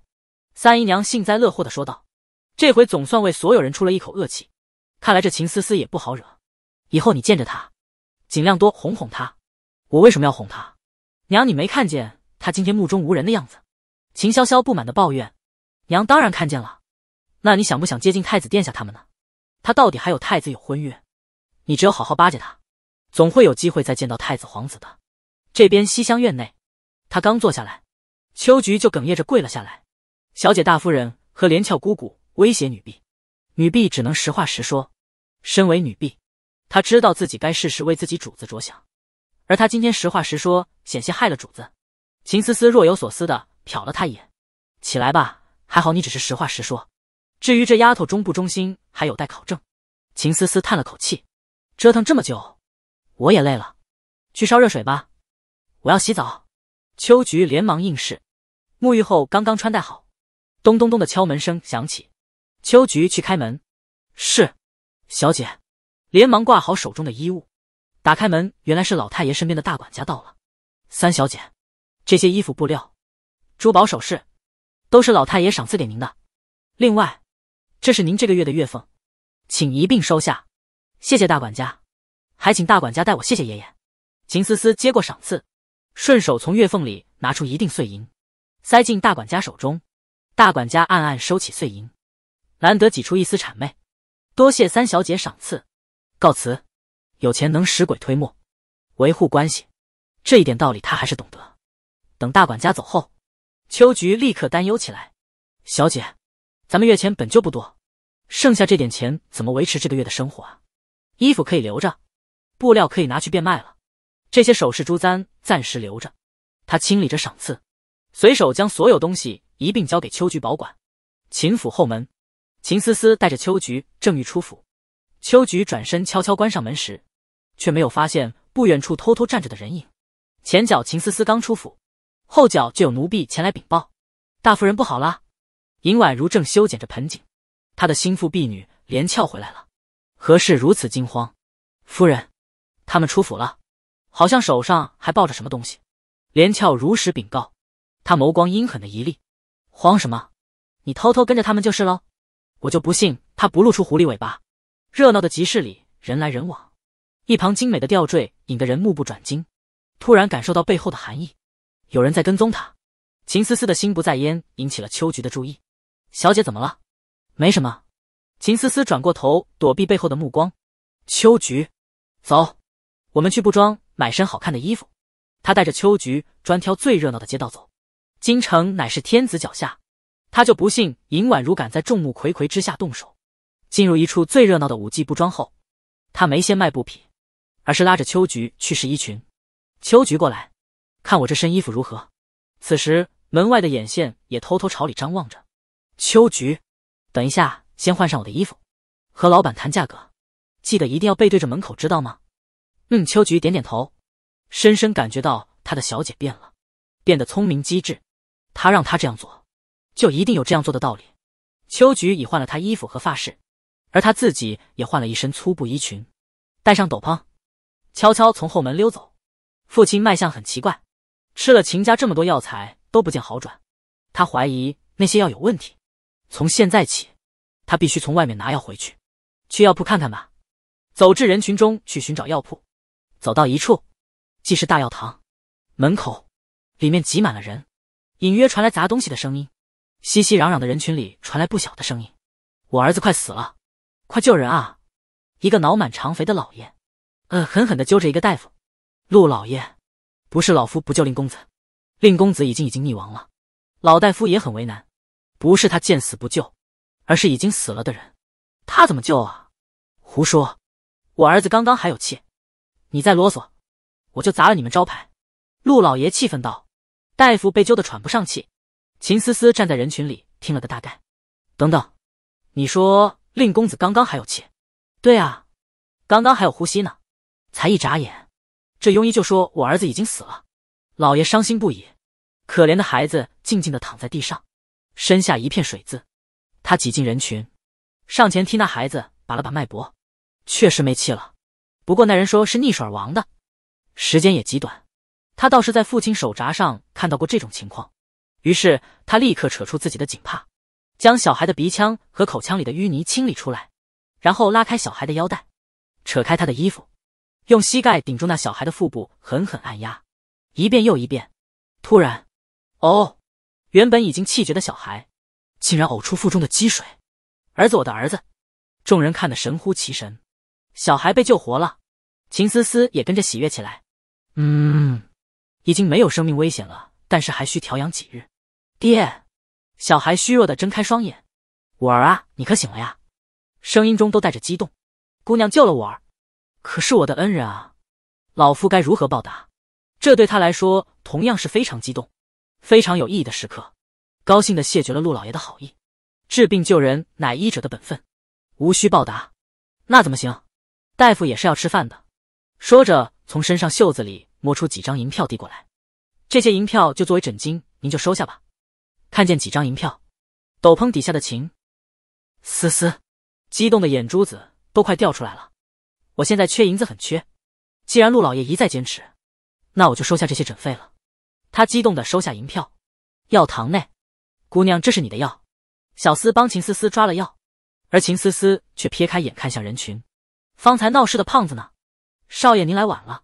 三姨娘幸灾乐祸的说道：“这回总算为所有人出了一口恶气。看来这秦思思也不好惹。以后你见着她，尽量多哄哄她。我为什么要哄她？娘，你没看见她今天目中无人的样子？”秦潇潇不满的抱怨：“娘当然看见了。那你想不想接近太子殿下他们呢？他到底还有太子有婚约，你只有好好巴结他，总会有机会再见到太子皇子的。”这边西厢院内，他刚坐下来，秋菊就哽咽着跪了下来。小姐、大夫人和连翘姑姑威胁女婢，女婢只能实话实说。身为女婢，她知道自己该事事为自己主子着想，而她今天实话实说，险些害了主子。秦思思若有所思的瞟了她一眼：“起来吧，还好你只是实话实说。至于这丫头忠不忠心，还有待考证。”秦思思叹了口气：“折腾这么久，我也累了，去烧热水吧，我要洗澡。”秋菊连忙应是，沐浴后刚刚穿戴好。咚咚咚的敲门声响起，秋菊去开门，是小姐，连忙挂好手中的衣物，打开门，原来是老太爷身边的大管家到了。三小姐，这些衣服布料、珠宝首饰，都是老太爷赏赐给您的。另外，这是您这个月的月俸，请一并收下。谢谢大管家，还请大管家代我谢谢爷爷。秦思思接过赏赐，顺手从月俸里拿出一锭碎银，塞进大管家手中。大管家暗暗收起碎银，难得挤出一丝谄媚，多谢三小姐赏赐，告辞。有钱能使鬼推磨，维护关系，这一点道理他还是懂得。等大管家走后，秋菊立刻担忧起来：“小姐，咱们月钱本就不多，剩下这点钱怎么维持这个月的生活啊？衣服可以留着，布料可以拿去变卖了，这些首饰珠簪暂时留着。”他清理着赏赐，随手将所有东西。一并交给秋菊保管。秦府后门，秦思思带着秋菊正欲出府，秋菊转身悄悄关上门时，却没有发现不远处偷偷站着的人影。前脚秦思思刚出府，后脚就有奴婢前来禀报：“大夫人不好啦！”尹婉如正修剪着盆景，她的心腹婢女连翘回来了，何事如此惊慌？夫人，他们出府了，好像手上还抱着什么东西。连翘如实禀告，他眸光阴狠的一立。慌什么？你偷偷跟着他们就是喽，我就不信他不露出狐狸尾巴。热闹的集市里，人来人往，一旁精美的吊坠引得人目不转睛。突然感受到背后的寒意，有人在跟踪他。秦思思的心不在焉引起了秋菊的注意。小姐怎么了？没什么。秦思思转过头躲避背后的目光。秋菊，走，我们去布庄买身好看的衣服。她带着秋菊专挑最热闹的街道走。京城乃是天子脚下，他就不信尹婉如敢在众目睽睽之下动手。进入一处最热闹的武技布庄后，他没先卖布匹，而是拉着秋菊去试衣裙。秋菊过来，看我这身衣服如何。此时门外的眼线也偷偷朝里张望着。秋菊，等一下，先换上我的衣服，和老板谈价格，记得一定要背对着门口，知道吗？嗯，秋菊点点头，深深感觉到她的小姐变了，变得聪明机智。他让他这样做，就一定有这样做的道理。秋菊已换了他衣服和发饰，而他自己也换了一身粗布衣裙，戴上斗篷，悄悄从后门溜走。父亲脉象很奇怪，吃了秦家这么多药材都不见好转，他怀疑那些药有问题。从现在起，他必须从外面拿药回去。去药铺看看吧。走至人群中去寻找药铺，走到一处，既是大药堂，门口，里面挤满了人。隐约传来砸东西的声音，熙熙攘攘的人群里传来不小的声音：“我儿子快死了，快救人啊！”一个脑满肠肥的老爷，嗯，狠狠的揪着一个大夫：“陆老爷，不是老夫不救令公子，令公子已经已经溺亡了。”老大夫也很为难，不是他见死不救，而是已经死了的人，他怎么救啊？胡说！我儿子刚刚还有气，你再啰嗦，我就砸了你们招牌！”陆老爷气愤道。大夫被揪得喘不上气，秦思思站在人群里听了个大概。等等，你说令公子刚刚还有气？对啊，刚刚还有呼吸呢，才一眨眼，这庸医就说我儿子已经死了。老爷伤心不已，可怜的孩子静静的躺在地上，身下一片水渍。他挤进人群，上前替那孩子把了把脉搏，确实没气了。不过那人说是溺水而亡的，时间也极短。他倒是在父亲手札上看到过这种情况，于是他立刻扯出自己的警帕，将小孩的鼻腔和口腔里的淤泥清理出来，然后拉开小孩的腰带，扯开他的衣服，用膝盖顶住那小孩的腹部，狠狠按压，一遍又一遍。突然，哦，原本已经气绝的小孩，竟然呕出腹中的积水。儿子，我的儿子！众人看得神乎其神，小孩被救活了。秦思思也跟着喜悦起来。嗯。已经没有生命危险了，但是还需调养几日。爹，小孩虚弱的睁开双眼，我儿啊，你可醒了呀？声音中都带着激动。姑娘救了我儿，可是我的恩人啊，老夫该如何报答？这对他来说同样是非常激动、非常有意义的时刻。高兴的谢绝了陆老爷的好意，治病救人乃医者的本分，无需报答。那怎么行？大夫也是要吃饭的。说着，从身上袖子里。摸出几张银票递过来，这些银票就作为枕巾，您就收下吧。看见几张银票，斗篷底下的秦思思激动的眼珠子都快掉出来了。我现在缺银子，很缺。既然陆老爷一再坚持，那我就收下这些诊费了。他激动的收下银票。药堂内，姑娘，这是你的药。小厮帮秦思思抓了药，而秦思思却撇开眼看向人群。方才闹事的胖子呢？少爷，您来晚了。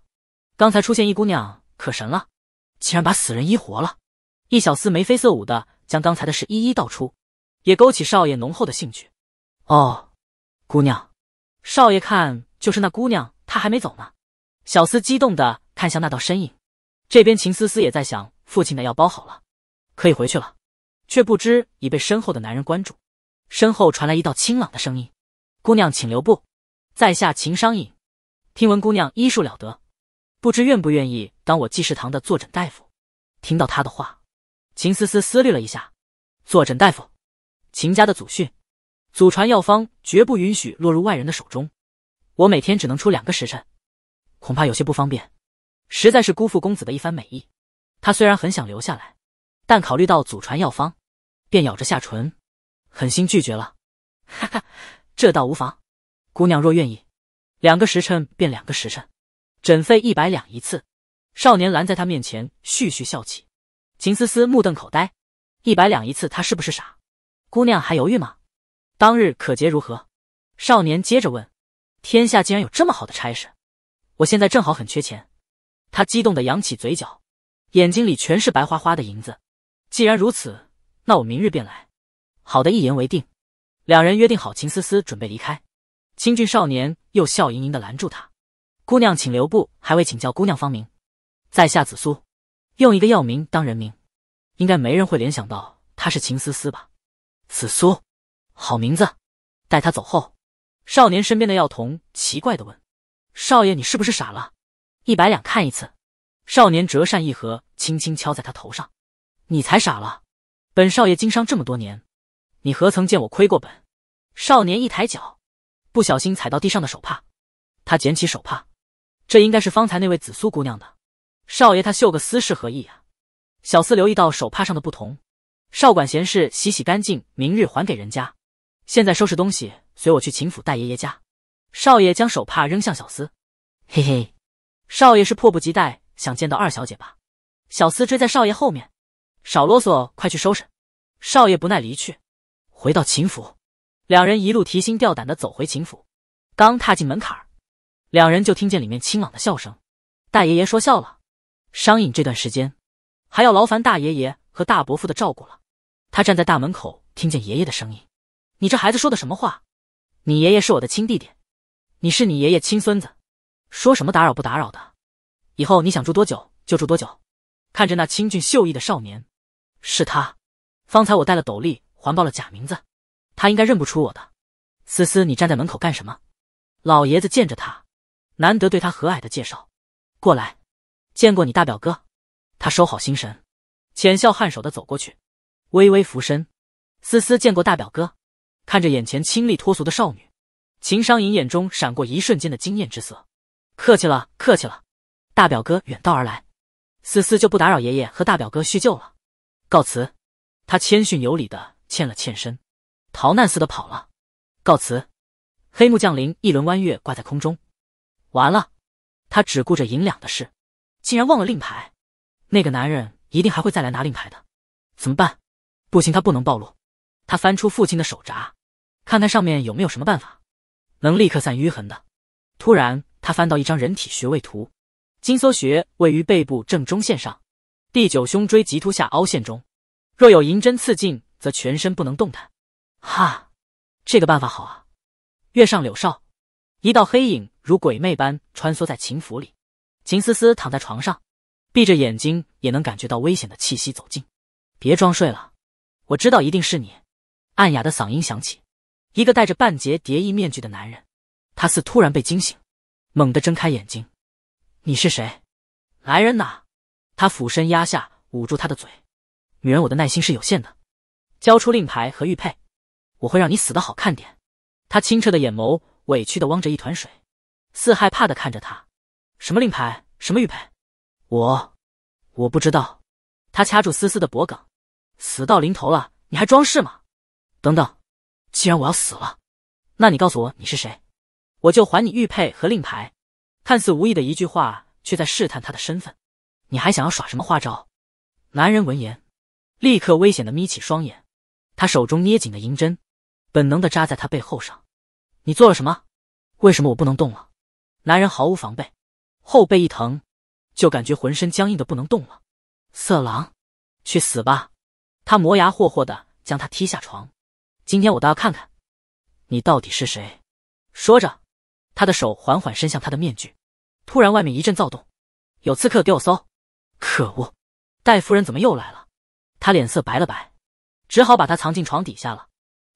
刚才出现一姑娘可神了，竟然把死人医活了。一小厮眉飞色舞的将刚才的事一一道出，也勾起少爷浓厚的兴趣。哦，姑娘，少爷看就是那姑娘，她还没走呢。小厮激动的看向那道身影。这边秦思思也在想，父亲的药包好了，可以回去了，却不知已被身后的男人关住。身后传来一道清朗的声音：“姑娘，请留步，在下秦商隐，听闻姑娘医术了得。”不知愿不愿意当我济世堂的坐诊大夫？听到他的话，秦思思思虑了一下。坐诊大夫，秦家的祖训，祖传药方绝不允许落入外人的手中。我每天只能出两个时辰，恐怕有些不方便，实在是辜负公子的一番美意。他虽然很想留下来，但考虑到祖传药方，便咬着下唇，狠心拒绝了。哈哈，这倒无妨，姑娘若愿意，两个时辰便两个时辰。诊费一百两一次，少年拦在他面前，絮絮笑起。秦思思目瞪口呆，一百两一次，他是不是傻？姑娘还犹豫吗？当日可结如何？少年接着问。天下竟然有这么好的差事，我现在正好很缺钱。他激动的扬起嘴角，眼睛里全是白花花的银子。既然如此，那我明日便来。好的，一言为定。两人约定好，秦思思准备离开，清俊少年又笑盈盈的拦住他。姑娘，请留步，还未请教姑娘芳名，在下紫苏，用一个药名当人名，应该没人会联想到她是秦思思吧？紫苏，好名字。待他走后，少年身边的药童奇怪的问：“少爷，你是不是傻了？一百两看一次。”少年折扇一合，轻轻敲在他头上：“你才傻了，本少爷经商这么多年，你何曾见我亏过本？”少年一抬脚，不小心踩到地上的手帕，他捡起手帕。这应该是方才那位紫苏姑娘的，少爷他绣个丝是何意啊？小厮留意到手帕上的不同，少管闲事，洗洗干净，明日还给人家。现在收拾东西，随我去秦府代爷爷家。少爷将手帕扔向小厮，嘿嘿，少爷是迫不及待想见到二小姐吧？小厮追在少爷后面，少啰嗦，快去收拾。少爷不耐离去，回到秦府，两人一路提心吊胆的走回秦府，刚踏进门槛。两人就听见里面清朗的笑声。大爷爷说笑了，商隐这段时间，还要劳烦大爷爷和大伯父的照顾了。他站在大门口，听见爷爷的声音：“你这孩子说的什么话？你爷爷是我的亲弟弟，你是你爷爷亲孙子，说什么打扰不打扰的？以后你想住多久就住多久。”看着那清俊秀逸的少年，是他。方才我戴了斗笠，环抱了假名字，他应该认不出我的。思思，你站在门口干什么？老爷子见着他。难得对他和蔼的介绍，过来，见过你大表哥。他收好心神，浅笑颔首的走过去，微微俯身，思思见过大表哥。看着眼前清丽脱俗的少女，秦商隐眼中闪过一瞬间的惊艳之色。客气了，客气了，大表哥远道而来，思思就不打扰爷爷和大表哥叙旧了，告辞。他谦逊有礼的欠了欠身，逃难似的跑了。告辞。黑幕降临，一轮弯月挂在空中。完了，他只顾着银两的事，竟然忘了令牌。那个男人一定还会再来拿令牌的，怎么办？不行，他不能暴露。他翻出父亲的手札，看看上面有没有什么办法，能立刻散瘀痕的。突然，他翻到一张人体穴位图，金缩穴位于背部正中线上，第九胸椎棘突下凹陷中。若有银针刺进，则全身不能动弹。哈，这个办法好啊！月上柳梢。一道黑影如鬼魅般穿梭在秦府里，秦思思躺在床上，闭着眼睛也能感觉到危险的气息走近。别装睡了，我知道一定是你。暗哑的嗓音响起，一个戴着半截蝶翼面具的男人，他似突然被惊醒，猛地睁开眼睛。你是谁？来人呐！他俯身压下，捂住他的嘴。女人，我的耐心是有限的，交出令牌和玉佩，我会让你死的好看点。他清澈的眼眸。委屈的汪着一团水，似害怕的看着他。什么令牌？什么玉佩？我，我不知道。他掐住思思的脖颈，死到临头了，你还装饰吗？等等，既然我要死了，那你告诉我你是谁，我就还你玉佩和令牌。看似无意的一句话，却在试探他的身份。你还想要耍什么花招？男人闻言，立刻危险的眯起双眼，他手中捏紧的银针，本能的扎在他背后上。你做了什么？为什么我不能动了？男人毫无防备，后背一疼，就感觉浑身僵硬的不能动了。色狼，去死吧！他磨牙霍霍的将他踢下床。今天我倒要看看，你到底是谁。说着，他的手缓缓伸向他的面具。突然，外面一阵躁动，有刺客给我搜。可恶，戴夫人怎么又来了？他脸色白了白，只好把他藏进床底下了。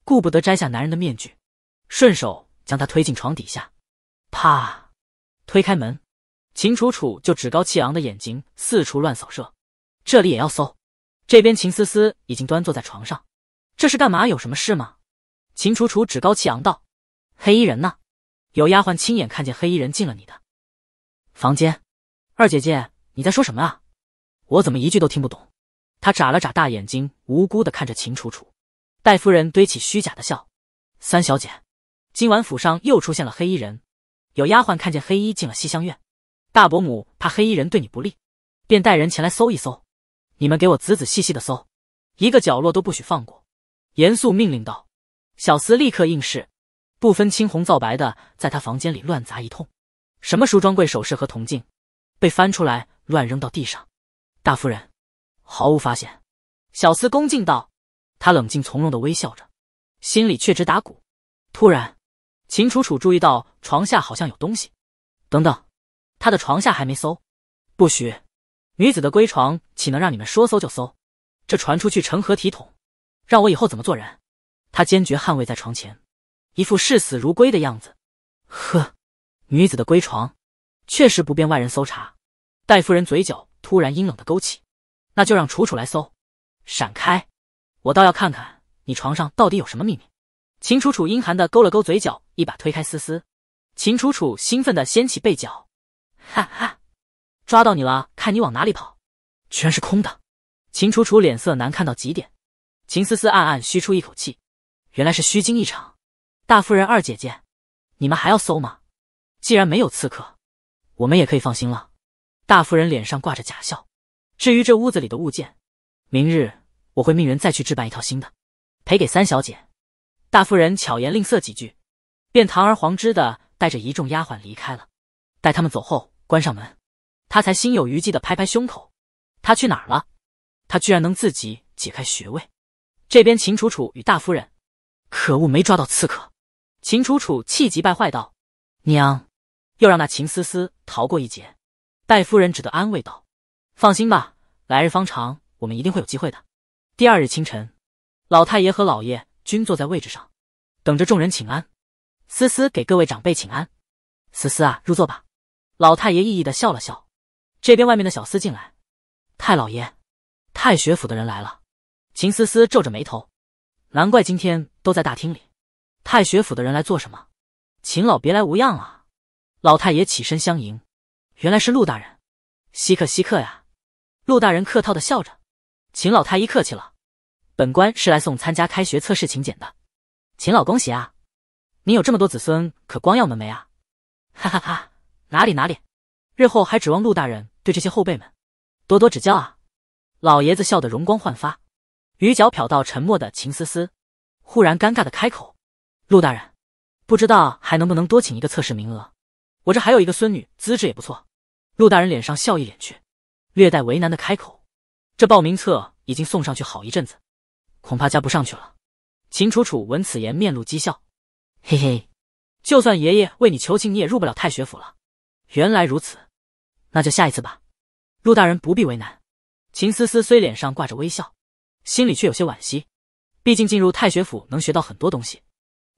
顾不得摘下男人的面具。顺手将他推进床底下，啪，推开门，秦楚楚就趾高气昂的眼睛四处乱扫射，这里也要搜。这边秦思思已经端坐在床上，这是干嘛？有什么事吗？秦楚楚趾高气昂道：“黑衣人呢？有丫鬟亲眼看见黑衣人进了你的房间。”二姐姐，你在说什么啊？我怎么一句都听不懂？她眨了眨大眼睛，无辜的看着秦楚楚。戴夫人堆起虚假的笑：“三小姐。”今晚府上又出现了黑衣人，有丫鬟看见黑衣进了西厢院。大伯母怕黑衣人对你不利，便带人前来搜一搜。你们给我仔仔细细的搜，一个角落都不许放过。严肃命令道。小厮立刻应是，不分青红皂白的在他房间里乱砸一通，什么梳妆柜、首饰和铜镜，被翻出来乱扔到地上。大夫人，毫无发现。小厮恭敬道。他冷静从容的微笑着，心里却直打鼓。突然。秦楚楚注意到床下好像有东西，等等，他的床下还没搜，不许！女子的闺床岂能让你们说搜就搜？这传出去成何体统？让我以后怎么做人？他坚决捍卫在床前，一副视死如归的样子。呵，女子的闺床，确实不便外人搜查。戴夫人嘴角突然阴冷的勾起，那就让楚楚来搜，闪开！我倒要看看你床上到底有什么秘密。秦楚楚阴寒的勾了勾嘴角，一把推开思思。秦楚楚兴奋的掀起被角，哈哈，抓到你了！看你往哪里跑！居然是空的！秦楚楚脸色难看到极点。秦思思暗暗吁出一口气，原来是虚惊一场。大夫人、二姐姐，你们还要搜吗？既然没有刺客，我们也可以放心了。大夫人脸上挂着假笑，至于这屋子里的物件，明日我会命人再去置办一套新的，赔给三小姐。大夫人巧言令色几句，便堂而皇之的带着一众丫鬟离开了。待他们走后，关上门，他才心有余悸的拍拍胸口。他去哪儿了？他居然能自己解开穴位。这边秦楚楚与大夫人，可恶，没抓到刺客。秦楚楚气急败坏道：“娘，又让那秦思思逃过一劫。”戴夫人只得安慰道：“放心吧，来日方长，我们一定会有机会的。”第二日清晨，老太爷和老爷。均坐在位置上，等着众人请安。思思给各位长辈请安。思思啊，入座吧。老太爷意味的笑了笑。这边外面的小厮进来。太老爷，太学府的人来了。秦思思皱着眉头，难怪今天都在大厅里。太学府的人来做什么？秦老别来无恙啊！老太爷起身相迎。原来是陆大人，稀客稀客呀。陆大人客套的笑着。秦老太医客气了。本官是来送参加开学测试请柬的，秦老恭喜啊！您有这么多子孙可光耀门楣啊！哈哈哈，哪里哪里，日后还指望陆大人对这些后辈们多多指教啊！老爷子笑得容光焕发，余角瞟到沉默的秦思思，忽然尴尬的开口：“陆大人，不知道还能不能多请一个测试名额？我这还有一个孙女，资质也不错。”陆大人脸上笑意敛去，略带为难的开口：“这报名册已经送上去好一阵子。”恐怕加不上去了。秦楚楚闻此言，面露讥笑：“嘿嘿，就算爷爷为你求情，你也入不了太学府了。”原来如此，那就下一次吧。陆大人不必为难。秦思思虽脸上挂着微笑，心里却有些惋惜。毕竟进入太学府能学到很多东西，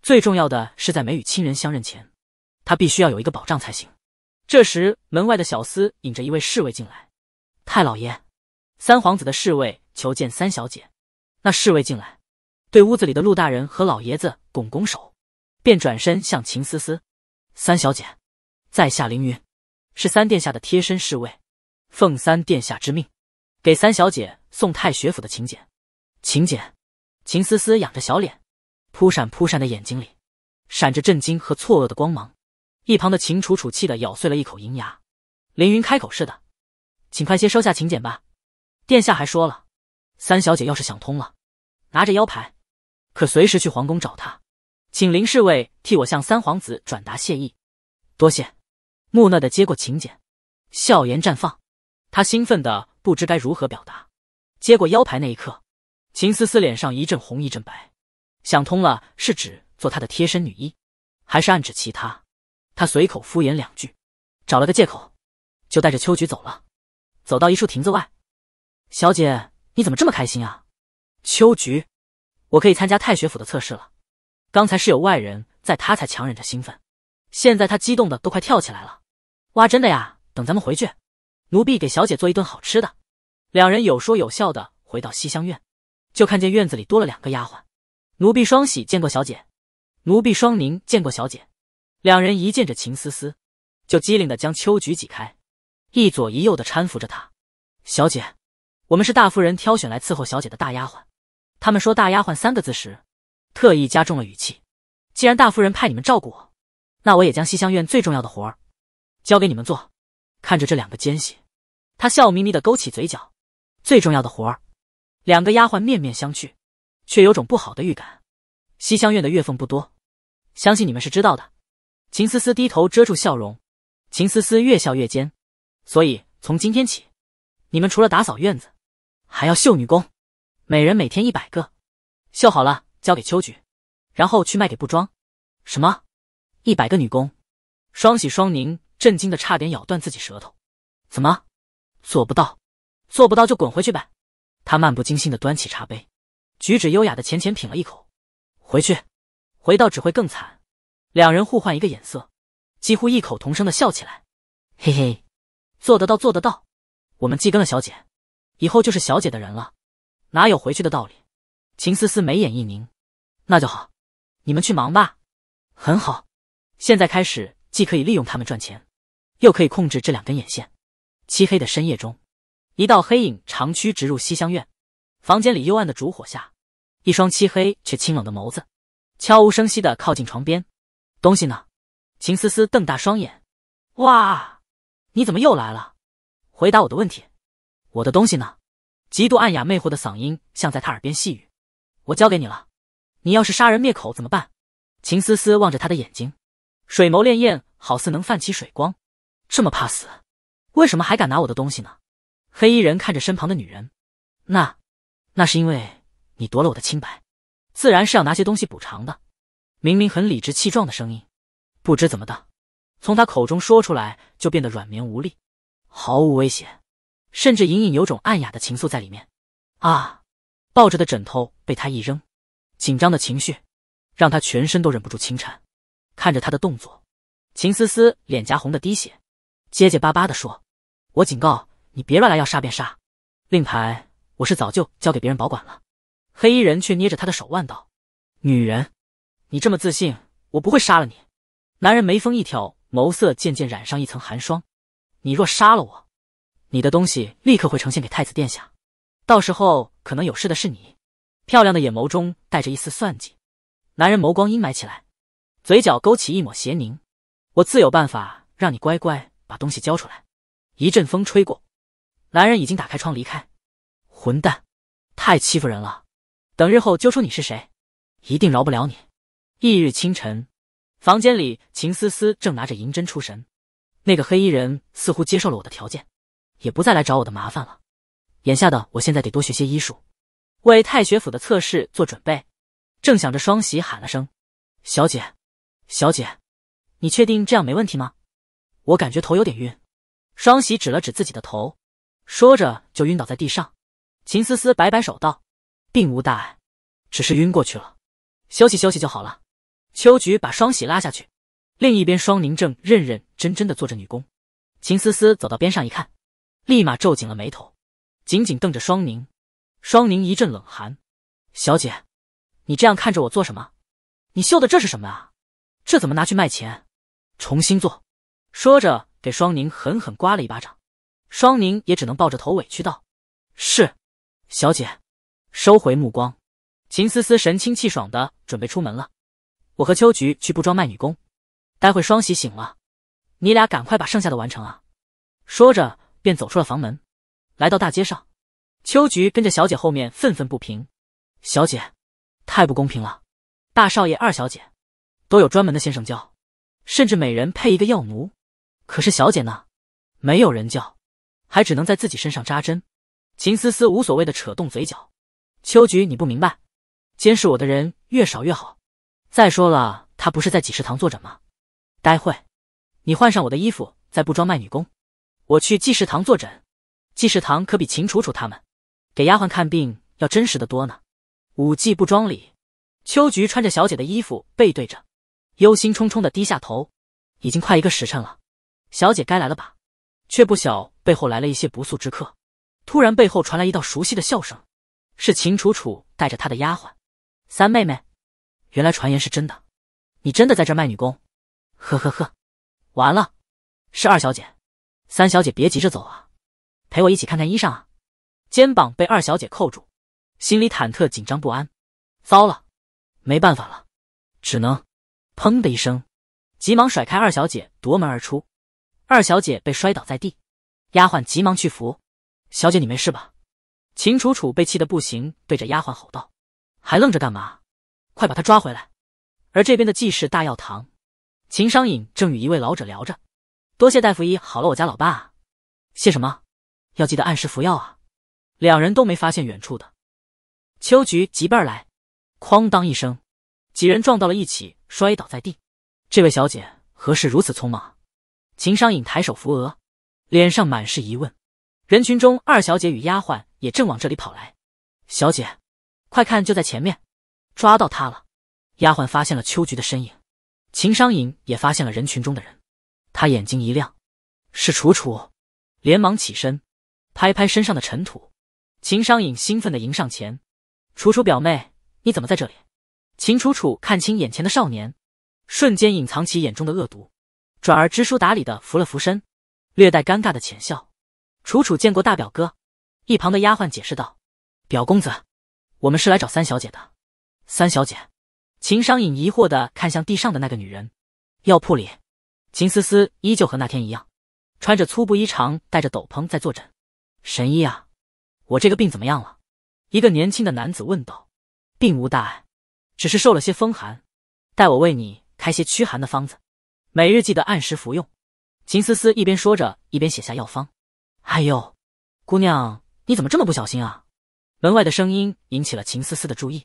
最重要的是在没与亲人相认前，他必须要有一个保障才行。这时，门外的小厮引着一位侍卫进来：“太老爷，三皇子的侍卫求见三小姐。”那侍卫进来，对屋子里的陆大人和老爷子拱拱手，便转身向秦思思三小姐：“在下凌云，是三殿下的贴身侍卫，奉三殿下之命，给三小姐送太学府的请柬。”请柬。秦思思仰着小脸，扑闪扑闪的眼睛里闪着震惊和错愕的光芒。一旁的秦楚楚气得咬碎了一口银牙。凌云开口似的：“请快些收下请柬吧，殿下还说了，三小姐要是想通了。”拿着腰牌，可随时去皇宫找他，请林侍卫替我向三皇子转达谢意，多谢。木讷的接过请柬，笑颜绽放，他兴奋的不知该如何表达。接过腰牌那一刻，秦思思脸上一阵红一阵白，想通了是指做他的贴身女医，还是暗指其他？他随口敷衍两句，找了个借口，就带着秋菊走了。走到一处亭子外，小姐你怎么这么开心啊？秋菊，我可以参加太学府的测试了。刚才是有外人在，他才强忍着兴奋。现在他激动的都快跳起来了。哇，真的呀！等咱们回去，奴婢给小姐做一顿好吃的。两人有说有笑的回到西厢院，就看见院子里多了两个丫鬟。奴婢双喜见过小姐，奴婢双宁见过小姐。两人一见着秦思思，就机灵的将秋菊挤开，一左一右的搀扶着她。小姐，我们是大夫人挑选来伺候小姐的大丫鬟。他们说“大丫鬟”三个字时，特意加重了语气。既然大夫人派你们照顾我，那我也将西厢院最重要的活儿交给你们做。看着这两个奸细，他笑眯眯的勾起嘴角。最重要的活儿，两个丫鬟面面相觑，却有种不好的预感。西厢院的月俸不多，相信你们是知道的。秦思思低头遮住笑容。秦思思越笑越尖。所以从今天起，你们除了打扫院子，还要绣女工。每人每天一百个，绣好了交给秋菊，然后去卖给布庄。什么？一百个女工？双喜双宁震惊的差点咬断自己舌头。怎么？做不到？做不到就滚回去呗。他漫不经心的端起茶杯，举止优雅的浅浅品了一口。回去？回到只会更惨。两人互换一个眼色，几乎异口同声的笑起来。嘿嘿，做得到，做得到。我们既跟了小姐，以后就是小姐的人了。哪有回去的道理？秦思思眉眼一凝，那就好，你们去忙吧。很好，现在开始既可以利用他们赚钱，又可以控制这两根眼线。漆黑的深夜中，一道黑影长驱直入西厢院。房间里幽暗的烛火下，一双漆黑却清冷的眸子悄无声息的靠近床边。东西呢？秦思思瞪大双眼，哇，你怎么又来了？回答我的问题，我的东西呢？极度暗哑魅惑的嗓音像在他耳边细语：“我交给你了，你要是杀人灭口怎么办？”秦思思望着他的眼睛，水眸潋滟，好似能泛起水光。这么怕死，为什么还敢拿我的东西呢？黑衣人看着身旁的女人：“那，那是因为你夺了我的清白，自然是要拿些东西补偿的。”明明很理直气壮的声音，不知怎么的，从他口中说出来就变得软绵无力，毫无威胁。甚至隐隐有种暗哑的情愫在里面，啊！抱着的枕头被他一扔，紧张的情绪让他全身都忍不住轻颤。看着他的动作，秦思思脸颊红的滴血，结结巴巴的说：“我警告你，别乱来，要杀便杀。令牌我是早就交给别人保管了。”黑衣人却捏着他的手腕道：“女人，你这么自信，我不会杀了你。”男人眉峰一挑，眸色渐渐染上一层寒霜：“你若杀了我。”你的东西立刻会呈现给太子殿下，到时候可能有事的是你。漂亮的眼眸中带着一丝算计，男人眸光阴霾起来，嘴角勾起一抹邪凝。我自有办法让你乖乖把东西交出来。一阵风吹过，男人已经打开窗离开。混蛋，太欺负人了！等日后揪出你是谁，一定饶不了你。翌日清晨，房间里，秦思思正拿着银针出神。那个黑衣人似乎接受了我的条件。也不再来找我的麻烦了。眼下的我现在得多学些医术，为太学府的测试做准备。正想着，双喜喊了声：“小姐，小姐，你确定这样没问题吗？”我感觉头有点晕。双喜指了指自己的头，说着就晕倒在地上。秦思思摆摆手道：“并无大碍，只是晕过去了，休息休息就好了。”秋菊把双喜拉下去。另一边，双宁正认认真真的做着女工。秦思思走到边上一看。立马皱紧了眉头，紧紧瞪着双宁。双宁一阵冷寒：“小姐，你这样看着我做什么？你绣的这是什么啊？这怎么拿去卖钱？重新做。”说着，给双宁狠狠刮了一巴掌。双宁也只能抱着头委屈道：“是，小姐。”收回目光，秦思思神清气爽的准备出门了。我和秋菊去布庄卖女工，待会双喜醒了，你俩赶快把剩下的完成啊！说着。便走出了房门，来到大街上。秋菊跟着小姐后面，愤愤不平：“小姐，太不公平了！大少爷、二小姐都有专门的先生教，甚至每人配一个药奴，可是小姐呢？没有人教，还只能在自己身上扎针。”秦思思无所谓的扯动嘴角：“秋菊，你不明白，监视我的人越少越好。再说了，他不是在济世堂坐诊吗？待会，你换上我的衣服，在布庄卖女工。”我去济世堂坐诊，济世堂可比秦楚楚他们给丫鬟看病要真实的多呢。武技不装里，秋菊穿着小姐的衣服，背对着，忧心忡忡的低下头。已经快一个时辰了，小姐该来了吧？却不小背后来了一些不速之客。突然背后传来一道熟悉的笑声，是秦楚楚带着她的丫鬟三妹妹。原来传言是真的，你真的在这卖女工？呵呵呵，完了，是二小姐。三小姐，别急着走啊，陪我一起看看衣裳啊！肩膀被二小姐扣住，心里忐忑、紧张不安。糟了，没办法了，只能……砰的一声，急忙甩开二小姐，夺门而出。二小姐被摔倒在地，丫鬟急忙去扶。小姐，你没事吧？秦楚楚被气得不行，对着丫鬟吼道：“还愣着干嘛？快把她抓回来！”而这边的济世大药堂，秦商隐正与一位老者聊着。多谢大夫医好了我家老爸。啊，谢什么？要记得按时服药啊。两人都没发现远处的秋菊急奔而来，哐当一声，几人撞到了一起，摔倒在地。这位小姐何事如此匆忙？秦商隐抬手扶额，脸上满是疑问。人群中二小姐与丫鬟也正往这里跑来。小姐，快看，就在前面，抓到他了！丫鬟发现了秋菊的身影，秦商隐也发现了人群中的人。他眼睛一亮，是楚楚，连忙起身，拍拍身上的尘土。秦商隐兴奋地迎上前：“楚楚表妹，你怎么在这里？”秦楚楚看清眼前的少年，瞬间隐藏起眼中的恶毒，转而知书达理的扶了扶身，略带尴尬的浅笑：“楚楚见过大表哥。”一旁的丫鬟解释道：“表公子，我们是来找三小姐的。”三小姐，秦商隐疑惑地看向地上的那个女人，药铺里。秦思思依旧和那天一样，穿着粗布衣裳，戴着斗篷在坐诊。神医啊，我这个病怎么样了？一个年轻的男子问道。并无大碍，只是受了些风寒，待我为你开些驱寒的方子，每日记得按时服用。秦思思一边说着，一边写下药方。哎呦，姑娘，你怎么这么不小心啊？门外的声音引起了秦思思的注意，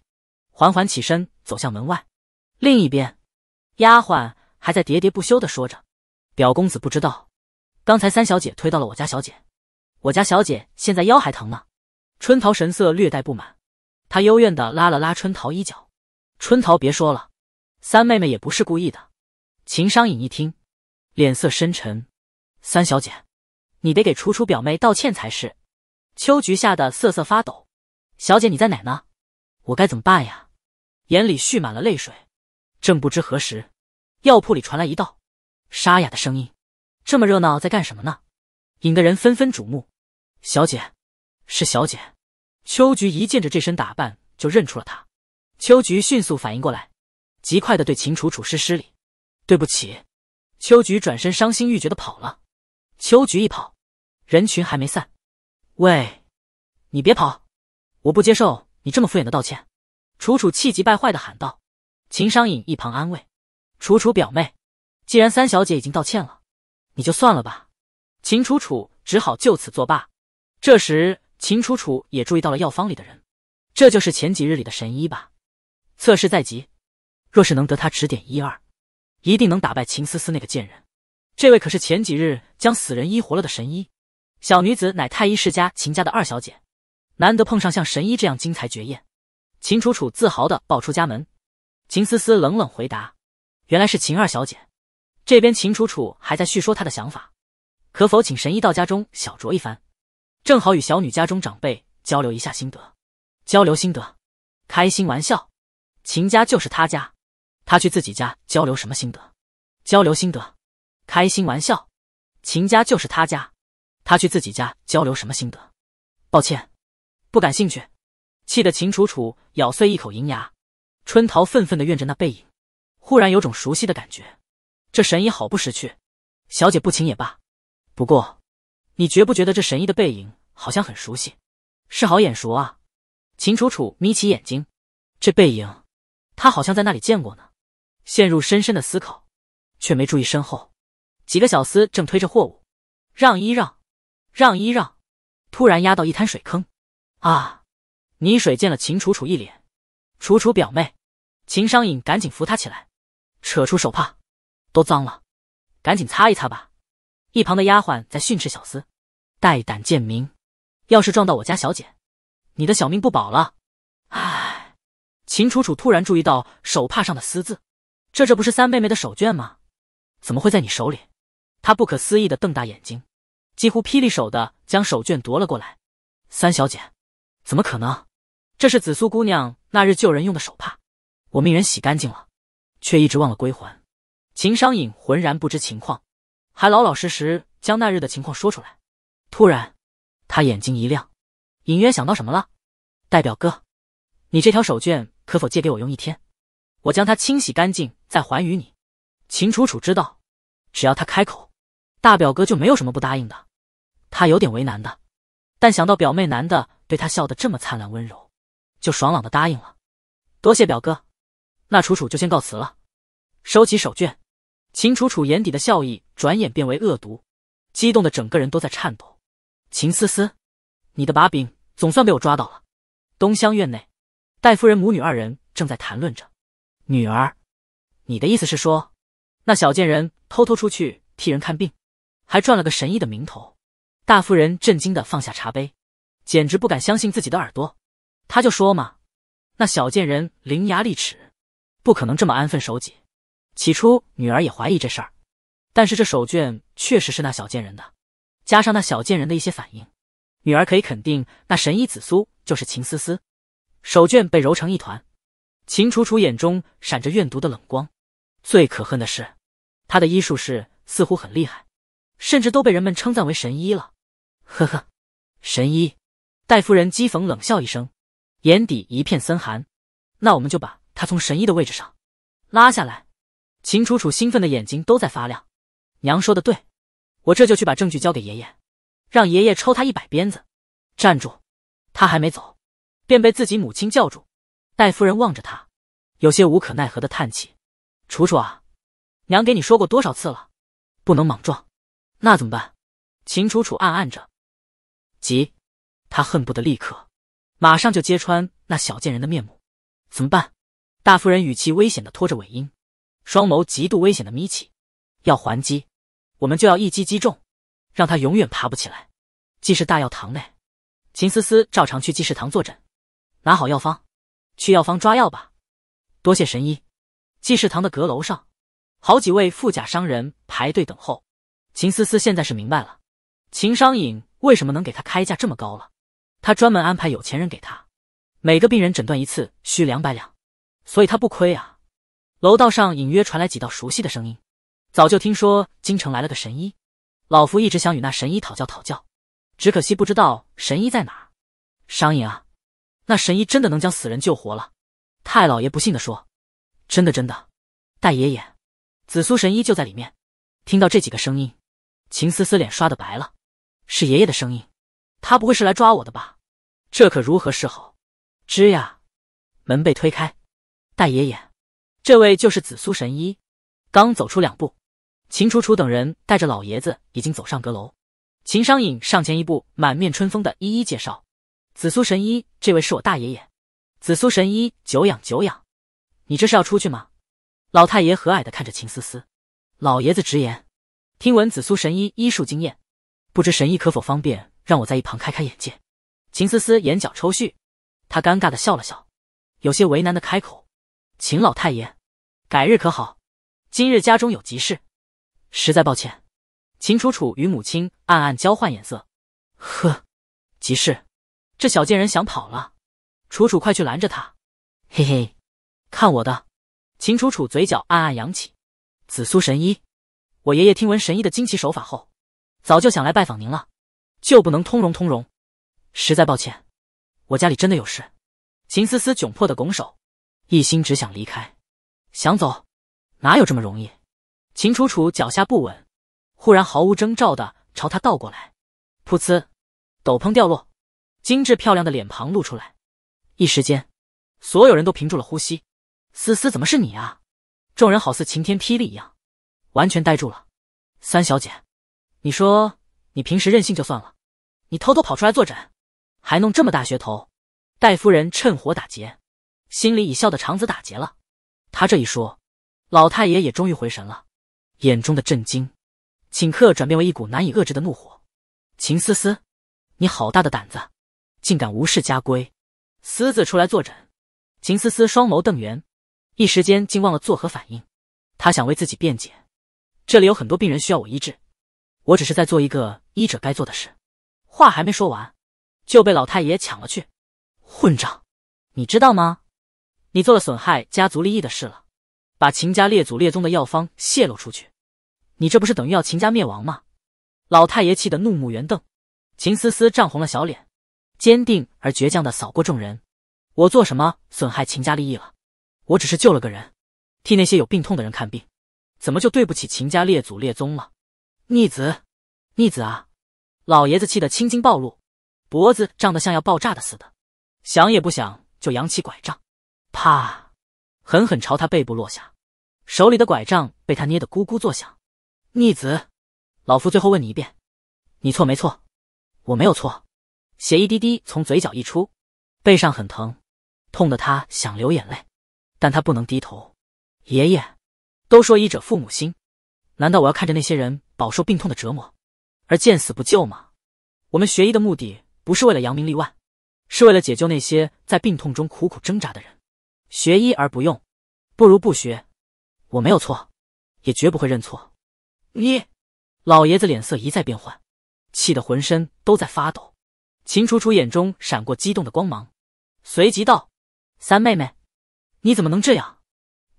缓缓起身走向门外。另一边，丫鬟。还在喋喋不休的说着，表公子不知道，刚才三小姐推到了我家小姐，我家小姐现在腰还疼呢。春桃神色略带不满，她幽怨的拉了拉春桃衣角，春桃别说了，三妹妹也不是故意的。秦商隐一听，脸色深沉，三小姐，你得给楚楚表妹道歉才是。秋菊吓得瑟瑟发抖，小姐你在哪呢？我该怎么办呀？眼里蓄满了泪水，正不知何时。药铺里传来一道沙哑的声音：“这么热闹，在干什么呢？”引得人纷纷瞩目。小姐，是小姐。秋菊一见着这身打扮，就认出了她。秋菊迅速反应过来，极快的对秦楚楚施施礼：“对不起。”秋菊转身伤心欲绝的跑了。秋菊一跑，人群还没散。“喂，你别跑！我不接受你这么敷衍的道歉！”楚楚气急败坏的喊道。秦商隐一旁安慰。楚楚表妹，既然三小姐已经道歉了，你就算了吧。秦楚楚只好就此作罢。这时，秦楚楚也注意到了药方里的人，这就是前几日里的神医吧？测试在即，若是能得他指点一二，一定能打败秦思思那个贱人。这位可是前几日将死人医活了的神医。小女子乃太医世家秦家的二小姐，难得碰上像神医这样精彩绝艳。秦楚楚自豪地报出家门。秦思思冷冷回答。原来是秦二小姐，这边秦楚楚还在叙说她的想法，可否请神医到家中小酌一番，正好与小女家中长辈交流一下心得。交流心得，开心玩笑，秦家就是他家，他去自己家交流什么心得？交流心得，开心玩笑，秦家就是他家，他去自己家交流什么心得？抱歉，不感兴趣。气得秦楚楚咬碎一口银牙，春桃愤愤的怨着那背影。忽然有种熟悉的感觉，这神医好不识趣，小姐不请也罢。不过，你觉不觉得这神医的背影好像很熟悉？是好眼熟啊！秦楚楚眯起眼睛，这背影，他好像在那里见过呢。陷入深深的思考，却没注意身后几个小厮正推着货物，让一让，让一让，突然压到一滩水坑，啊！泥水溅了秦楚楚一脸。楚楚表妹，秦商隐赶紧扶她起来。扯出手帕，都脏了，赶紧擦一擦吧。一旁的丫鬟在训斥小厮：“大胆贱民，要是撞到我家小姐，你的小命不保了。”唉，秦楚楚突然注意到手帕上的“丝”字，这这不是三妹妹的手绢吗？怎么会在你手里？她不可思议的瞪大眼睛，几乎霹雳手的将手绢夺了过来。三小姐，怎么可能？这是紫苏姑娘那日救人用的手帕，我命人洗干净了。却一直忘了归还，秦商隐浑然不知情况，还老老实实将那日的情况说出来。突然，他眼睛一亮，隐约想到什么了。代表哥，你这条手绢可否借给我用一天？我将它清洗干净再还于你。秦楚楚知道，只要他开口，大表哥就没有什么不答应的。他有点为难的，但想到表妹男的对他笑得这么灿烂温柔，就爽朗的答应了。多谢表哥。那楚楚就先告辞了，收起手绢，秦楚楚眼底的笑意转眼变为恶毒，激动的整个人都在颤抖。秦思思，你的把柄总算被我抓到了。东厢院内，戴夫人母女二人正在谈论着，女儿，你的意思是说，那小贱人偷偷出去替人看病，还赚了个神医的名头？大夫人震惊的放下茶杯，简直不敢相信自己的耳朵。他就说嘛，那小贱人伶牙俐齿。不可能这么安分守己。起初女儿也怀疑这事儿，但是这手绢确实是那小贱人的，加上那小贱人的一些反应，女儿可以肯定那神医紫苏就是秦思思。手绢被揉成一团，秦楚楚眼中闪着怨毒的冷光。最可恨的是，她的医术是似乎很厉害，甚至都被人们称赞为神医了。呵呵，神医，戴夫人讥讽冷笑一声，眼底一片森寒。那我们就把。他从神医的位置上拉下来，秦楚楚兴奋的眼睛都在发亮。娘说的对，我这就去把证据交给爷爷，让爷爷抽他一百鞭子。站住！他还没走，便被自己母亲叫住。戴夫人望着他，有些无可奈何的叹气：“楚楚啊，娘给你说过多少次了，不能莽撞。”那怎么办？秦楚楚暗暗着急，他恨不得立刻、马上就揭穿那小贱人的面目。怎么办？大夫人语气危险的拖着尾音，双眸极度危险的眯起。要还击，我们就要一击击中，让他永远爬不起来。济世大药堂内，秦思思照常去济世堂坐诊，拿好药方，去药房抓药吧。多谢神医。济世堂的阁楼上，好几位富甲商人排队等候。秦思思现在是明白了，秦商隐为什么能给他开价这么高了。他专门安排有钱人给他，每个病人诊断一次需两百两。所以他不亏啊！楼道上隐约传来几道熟悉的声音。早就听说京城来了个神医，老夫一直想与那神医讨教讨教，只可惜不知道神医在哪。商隐啊，那神医真的能将死人救活了？太老爷不信的说：“真的真的，戴爷爷，紫苏神医就在里面。”听到这几个声音，秦思思脸刷的白了。是爷爷的声音，他不会是来抓我的吧？这可如何是好？吱呀，门被推开。大爷爷，这位就是紫苏神医。刚走出两步，秦楚楚等人带着老爷子已经走上阁楼。秦商隐上前一步，满面春风的一一介绍：“紫苏神医，这位是我大爷爷。”紫苏神医，久仰久仰。你这是要出去吗？老太爷和蔼的看着秦思思。老爷子直言：“听闻紫苏神医医术惊艳，不知神医可否方便让我在一旁开开眼界？”秦思思眼角抽搐，他尴尬的笑了笑，有些为难的开口。秦老太爷，改日可好？今日家中有急事，实在抱歉。秦楚楚与母亲暗暗交换眼色。呵，急事？这小贱人想跑了！楚楚，快去拦着他！嘿嘿，看我的！秦楚楚嘴角暗暗扬起。紫苏神医，我爷爷听闻神医的惊奇手法后，早就想来拜访您了，就不能通融通融？实在抱歉，我家里真的有事。秦思思窘迫的拱手。一心只想离开，想走，哪有这么容易？秦楚楚脚下不稳，忽然毫无征兆的朝他倒过来，噗呲，斗篷掉落，精致漂亮的脸庞露出来。一时间，所有人都屏住了呼吸。思思，怎么是你啊？众人好似晴天霹雳一样，完全呆住了。三小姐，你说你平时任性就算了，你偷偷跑出来坐诊，还弄这么大噱头，戴夫人趁火打劫。心里已笑得肠子打结了。他这一说，老太爷也终于回神了，眼中的震惊顷刻转变为一股难以遏制的怒火。秦思思，你好大的胆子，竟敢无视家规，私自出来坐诊！秦思思双眸瞪圆，一时间竟忘了作何反应。他想为自己辩解，这里有很多病人需要我医治，我只是在做一个医者该做的事。话还没说完，就被老太爷抢了去。混账！你知道吗？你做了损害家族利益的事了，把秦家列祖列宗的药方泄露出去，你这不是等于要秦家灭亡吗？老太爷气得怒目圆瞪，秦思思涨红了小脸，坚定而倔强的扫过众人。我做什么损害秦家利益了？我只是救了个人，替那些有病痛的人看病，怎么就对不起秦家列祖列宗了？逆子！逆子啊！老爷子气得青筋暴露，脖子胀得像要爆炸的似的，想也不想就扬起拐杖。啪！狠狠朝他背部落下，手里的拐杖被他捏得咕咕作响。逆子，老夫最后问你一遍，你错没错？我没有错。血一滴滴从嘴角溢出，背上很疼，痛得他想流眼泪，但他不能低头。爷爷，都说医者父母心，难道我要看着那些人饱受病痛的折磨而见死不救吗？我们学医的目的不是为了扬名立万，是为了解救那些在病痛中苦苦挣扎的人。学医而不用，不如不学。我没有错，也绝不会认错。你，老爷子脸色一再变幻，气得浑身都在发抖。秦楚楚眼中闪过激动的光芒，随即道：“三妹妹，你怎么能这样？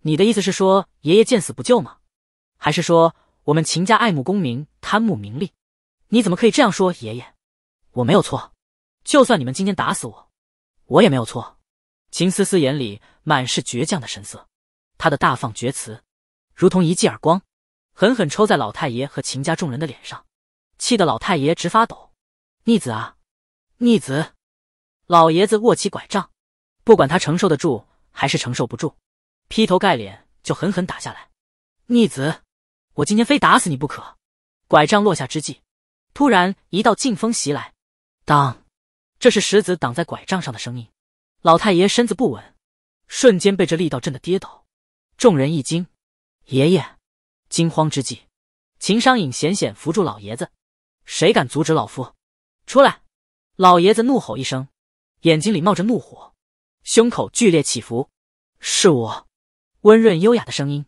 你的意思是说爷爷见死不救吗？还是说我们秦家爱慕功名，贪慕名利？你怎么可以这样说爷爷？我没有错，就算你们今天打死我，我也没有错。”秦思思眼里。满是倔强的神色，他的大放厥词，如同一记耳光，狠狠抽在老太爷和秦家众人的脸上，气得老太爷直发抖。逆子啊，逆子！老爷子握起拐杖，不管他承受得住还是承受不住，劈头盖脸就狠狠打下来。逆子，我今天非打死你不可！拐杖落下之际，突然一道劲风袭来，当，这是石子挡在拐杖上的声音。老太爷身子不稳。瞬间被这力道震得跌倒，众人一惊。爷爷，惊慌之际，秦商隐险险扶住老爷子。谁敢阻止老夫？出来！老爷子怒吼一声，眼睛里冒着怒火，胸口剧烈起伏。是我。温润优雅的声音，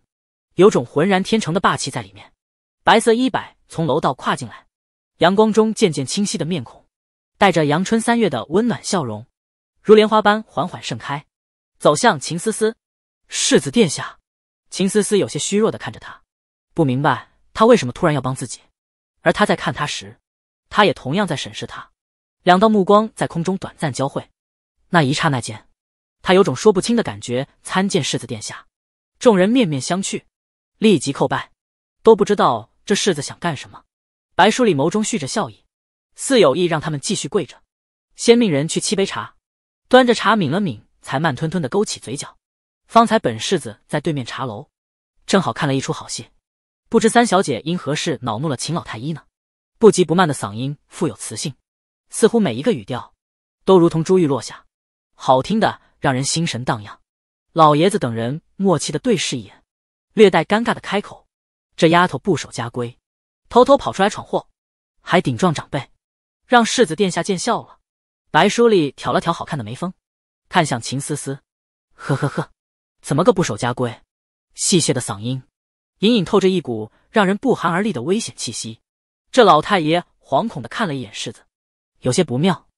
有种浑然天成的霸气在里面。白色衣摆从楼道跨进来，阳光中渐渐清晰的面孔，带着阳春三月的温暖笑容，如莲花般缓缓盛开。走向秦思思，世子殿下。秦思思有些虚弱的看着他，不明白他为什么突然要帮自己。而他在看他时，他也同样在审视他。两道目光在空中短暂交汇，那一刹那间，他有种说不清的感觉。参见世子殿下。众人面面相觑，立即叩拜，都不知道这世子想干什么。白书里眸中蓄着笑意，似有意让他们继续跪着。先命人去沏杯茶，端着茶抿了抿。才慢吞吞的勾起嘴角，方才本世子在对面茶楼，正好看了一出好戏，不知三小姐因何事恼怒了秦老太医呢？不急不慢的嗓音富有磁性，似乎每一个语调，都如同珠玉落下，好听的让人心神荡漾。老爷子等人默契的对视一眼，略带尴尬的开口：“这丫头不守家规，偷偷跑出来闯祸，还顶撞长辈，让世子殿下见笑了。”白书丽挑了挑好看的眉峰。看向秦思思，呵呵呵，怎么个不守家规？戏谑的嗓音，隐隐透着一股让人不寒而栗的危险气息。这老太爷惶恐的看了一眼世子，有些不妙。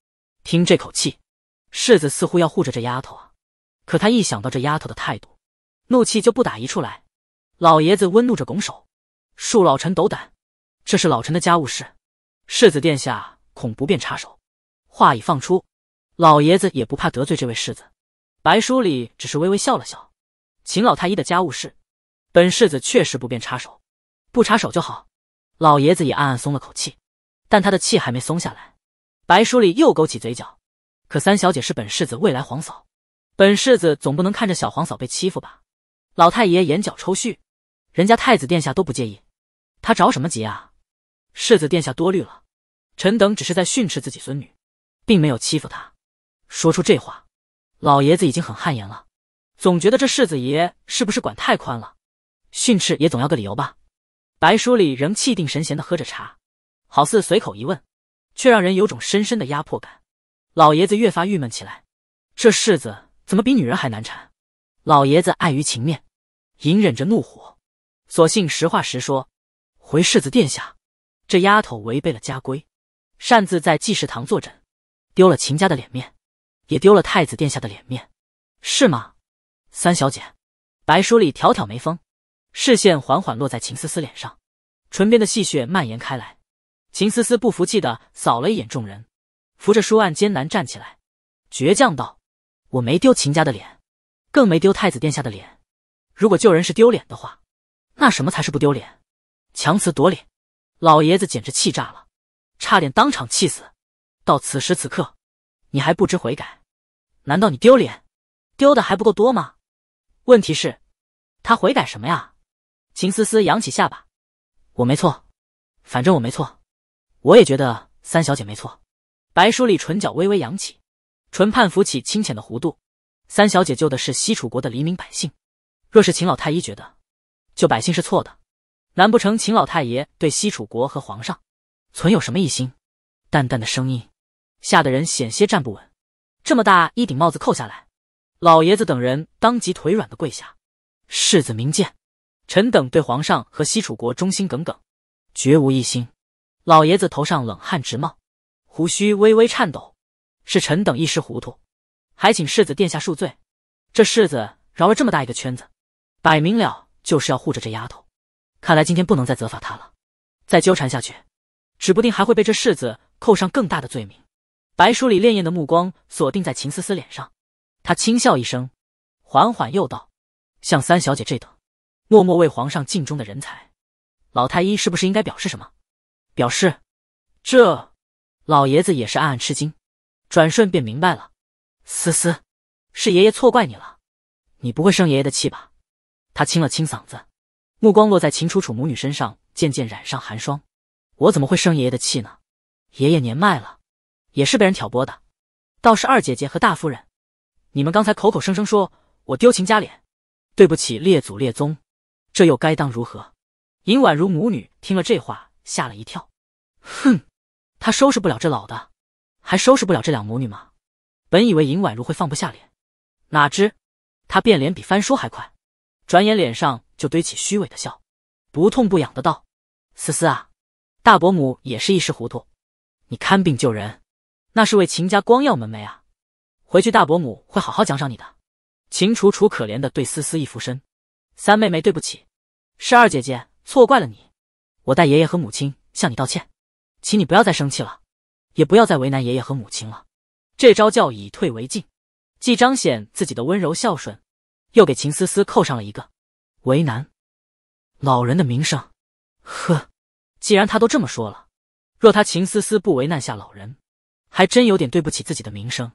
听这口气，世子似乎要护着这丫头啊。可他一想到这丫头的态度，怒气就不打一处来。老爷子温怒着拱手，恕老臣斗胆，这是老臣的家务事，世子殿下恐不便插手。话已放出。老爷子也不怕得罪这位世子，白书里只是微微笑了笑。秦老太医的家务事，本世子确实不便插手，不插手就好。老爷子也暗暗松了口气，但他的气还没松下来。白书里又勾起嘴角，可三小姐是本世子未来皇嫂，本世子总不能看着小皇嫂被欺负吧？老太爷眼角抽蓄，人家太子殿下都不介意，他着什么急啊？世子殿下多虑了，臣等只是在训斥自己孙女，并没有欺负她。说出这话，老爷子已经很汗颜了，总觉得这世子爷是不是管太宽了？训斥也总要个理由吧。白书里仍气定神闲的喝着茶，好似随口一问，却让人有种深深的压迫感。老爷子越发郁闷起来，这世子怎么比女人还难缠？老爷子碍于情面，隐忍着怒火，索性实话实说：回世子殿下，这丫头违背了家规，擅自在济世堂坐诊，丢了秦家的脸面。也丢了太子殿下的脸面，是吗，三小姐？白书礼挑挑眉峰，视线缓缓落在秦思思脸上，唇边的戏谑蔓延开来。秦思思不服气的扫了一眼众人，扶着书案艰难站起来，倔强道：“我没丢秦家的脸，更没丢太子殿下的脸。如果救人是丢脸的话，那什么才是不丢脸？”强词夺理，老爷子简直气炸了，差点当场气死。到此时此刻。你还不知悔改？难道你丢脸丢的还不够多吗？问题是，他悔改什么呀？秦思思扬起下巴，我没错，反正我没错。我也觉得三小姐没错。白书里唇角微微扬起，唇畔浮起清浅的弧度。三小姐救的是西楚国的黎民百姓，若是秦老太医觉得救百姓是错的，难不成秦老太爷对西楚国和皇上存有什么异心？淡淡的声音。吓得人险些站不稳，这么大一顶帽子扣下来，老爷子等人当即腿软的跪下。世子明鉴，臣等对皇上和西楚国忠心耿耿，绝无异心。老爷子头上冷汗直冒，胡须微微颤抖，是臣等一时糊涂，还请世子殿下恕罪。这世子绕了这么大一个圈子，摆明了就是要护着这丫头。看来今天不能再责罚她了，再纠缠下去，指不定还会被这世子扣上更大的罪名。白书里潋滟的目光锁定在秦思思脸上，他轻笑一声，缓缓又道：“像三小姐这等，默默为皇上尽忠的人才，老太医是不是应该表示什么？”“表示？”这老爷子也是暗暗吃惊，转瞬便明白了：“思思，是爷爷错怪你了，你不会生爷爷的气吧？”他清了清嗓子，目光落在秦楚楚母女身上，渐渐染上寒霜。“我怎么会生爷爷的气呢？爷爷年迈了。”也是被人挑拨的，倒是二姐姐和大夫人，你们刚才口口声声说我丢秦家脸，对不起列祖列宗，这又该当如何？尹婉如母女听了这话，吓了一跳。哼，他收拾不了这老的，还收拾不了这两母女吗？本以为尹婉如会放不下脸，哪知她变脸比翻书还快，转眼脸上就堆起虚伪的笑，不痛不痒的道：“思思啊，大伯母也是一时糊涂，你看病救人。”那是为秦家光耀门楣啊！回去大伯母会好好奖赏你的。秦楚楚可怜的对思思一俯身：“三妹妹，对不起，是二姐姐错怪了你，我代爷爷和母亲向你道歉，请你不要再生气了，也不要再为难爷爷和母亲了。”这招叫以退为进，既彰显自己的温柔孝顺，又给秦思思扣上了一个为难老人的名声。呵，既然他都这么说了，若他秦思思不为难下老人。还真有点对不起自己的名声，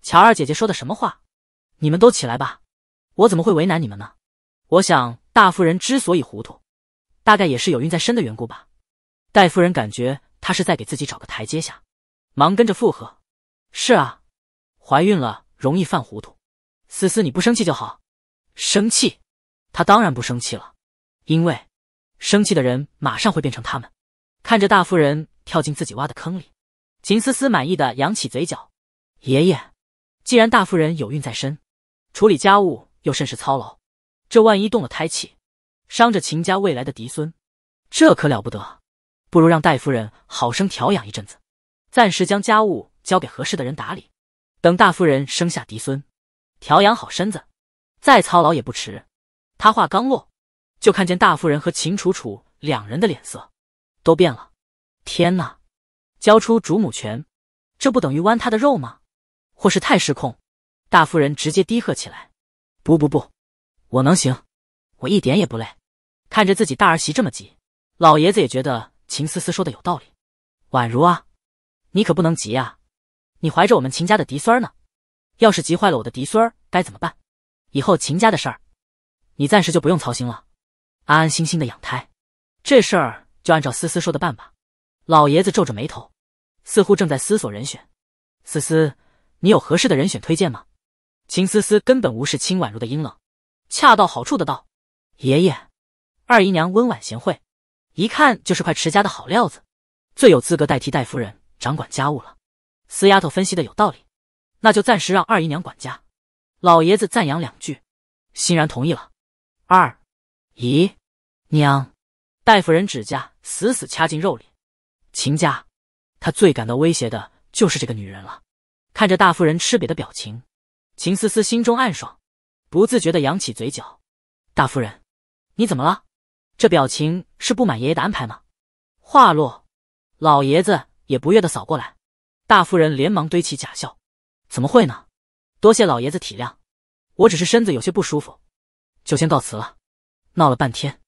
乔二姐姐说的什么话？你们都起来吧，我怎么会为难你们呢？我想大夫人之所以糊涂，大概也是有孕在身的缘故吧。戴夫人感觉她是在给自己找个台阶下，忙跟着附和：“是啊，怀孕了容易犯糊涂。”思思，你不生气就好。生气，她当然不生气了，因为生气的人马上会变成他们。看着大夫人跳进自己挖的坑里。秦思思满意的扬起嘴角，爷爷，既然大夫人有孕在身，处理家务又甚是操劳，这万一动了胎气，伤着秦家未来的嫡孙，这可了不得。不如让戴夫人好生调养一阵子，暂时将家务交给合适的人打理，等大夫人生下嫡孙，调养好身子，再操劳也不迟。他话刚落，就看见大夫人和秦楚楚两人的脸色都变了。天哪！交出主母权，这不等于剜他的肉吗？或是太失控？大夫人直接低喝起来：“不不不，我能行，我一点也不累。”看着自己大儿媳这么急，老爷子也觉得秦思思说的有道理。宛如啊，你可不能急啊！你怀着我们秦家的嫡孙儿呢，要是急坏了我的嫡孙儿该怎么办？以后秦家的事儿，你暂时就不用操心了，安安心心的养胎。这事儿就按照思思说的办吧。老爷子皱着眉头。似乎正在思索人选，思思，你有合适的人选推荐吗？秦思思根本无视秦婉如的阴冷，恰到好处的道：“爷爷，二姨娘温婉贤惠，一看就是块持家的好料子，最有资格代替戴夫人掌管家务了。四丫头分析的有道理，那就暂时让二姨娘管家。”老爷子赞扬两句，欣然同意了。二姨娘，戴夫人指甲死死掐进肉里，秦家。他最感到威胁的就是这个女人了。看着大夫人吃瘪的表情，秦思思心中暗爽，不自觉的扬起嘴角。大夫人，你怎么了？这表情是不满爷爷的安排吗？话落，老爷子也不悦的扫过来，大夫人连忙堆起假笑：“怎么会呢？多谢老爷子体谅，我只是身子有些不舒服，就先告辞了。”闹了半天，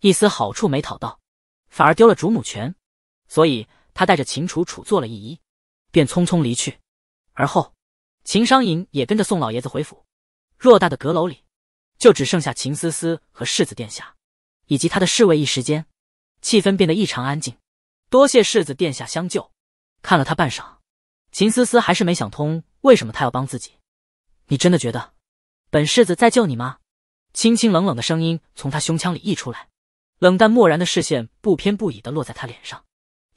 一丝好处没讨到，反而丢了主母权，所以。他带着秦楚楚做了一揖，便匆匆离去。而后，秦商隐也跟着宋老爷子回府。偌大的阁楼里，就只剩下秦思思和世子殿下，以及他的侍卫。一时间，气氛变得异常安静。多谢世子殿下相救。看了他半晌，秦思思还是没想通为什么他要帮自己。你真的觉得本世子在救你吗？清清冷冷的声音从他胸腔里溢出来，冷淡漠然的视线不偏不倚的落在他脸上。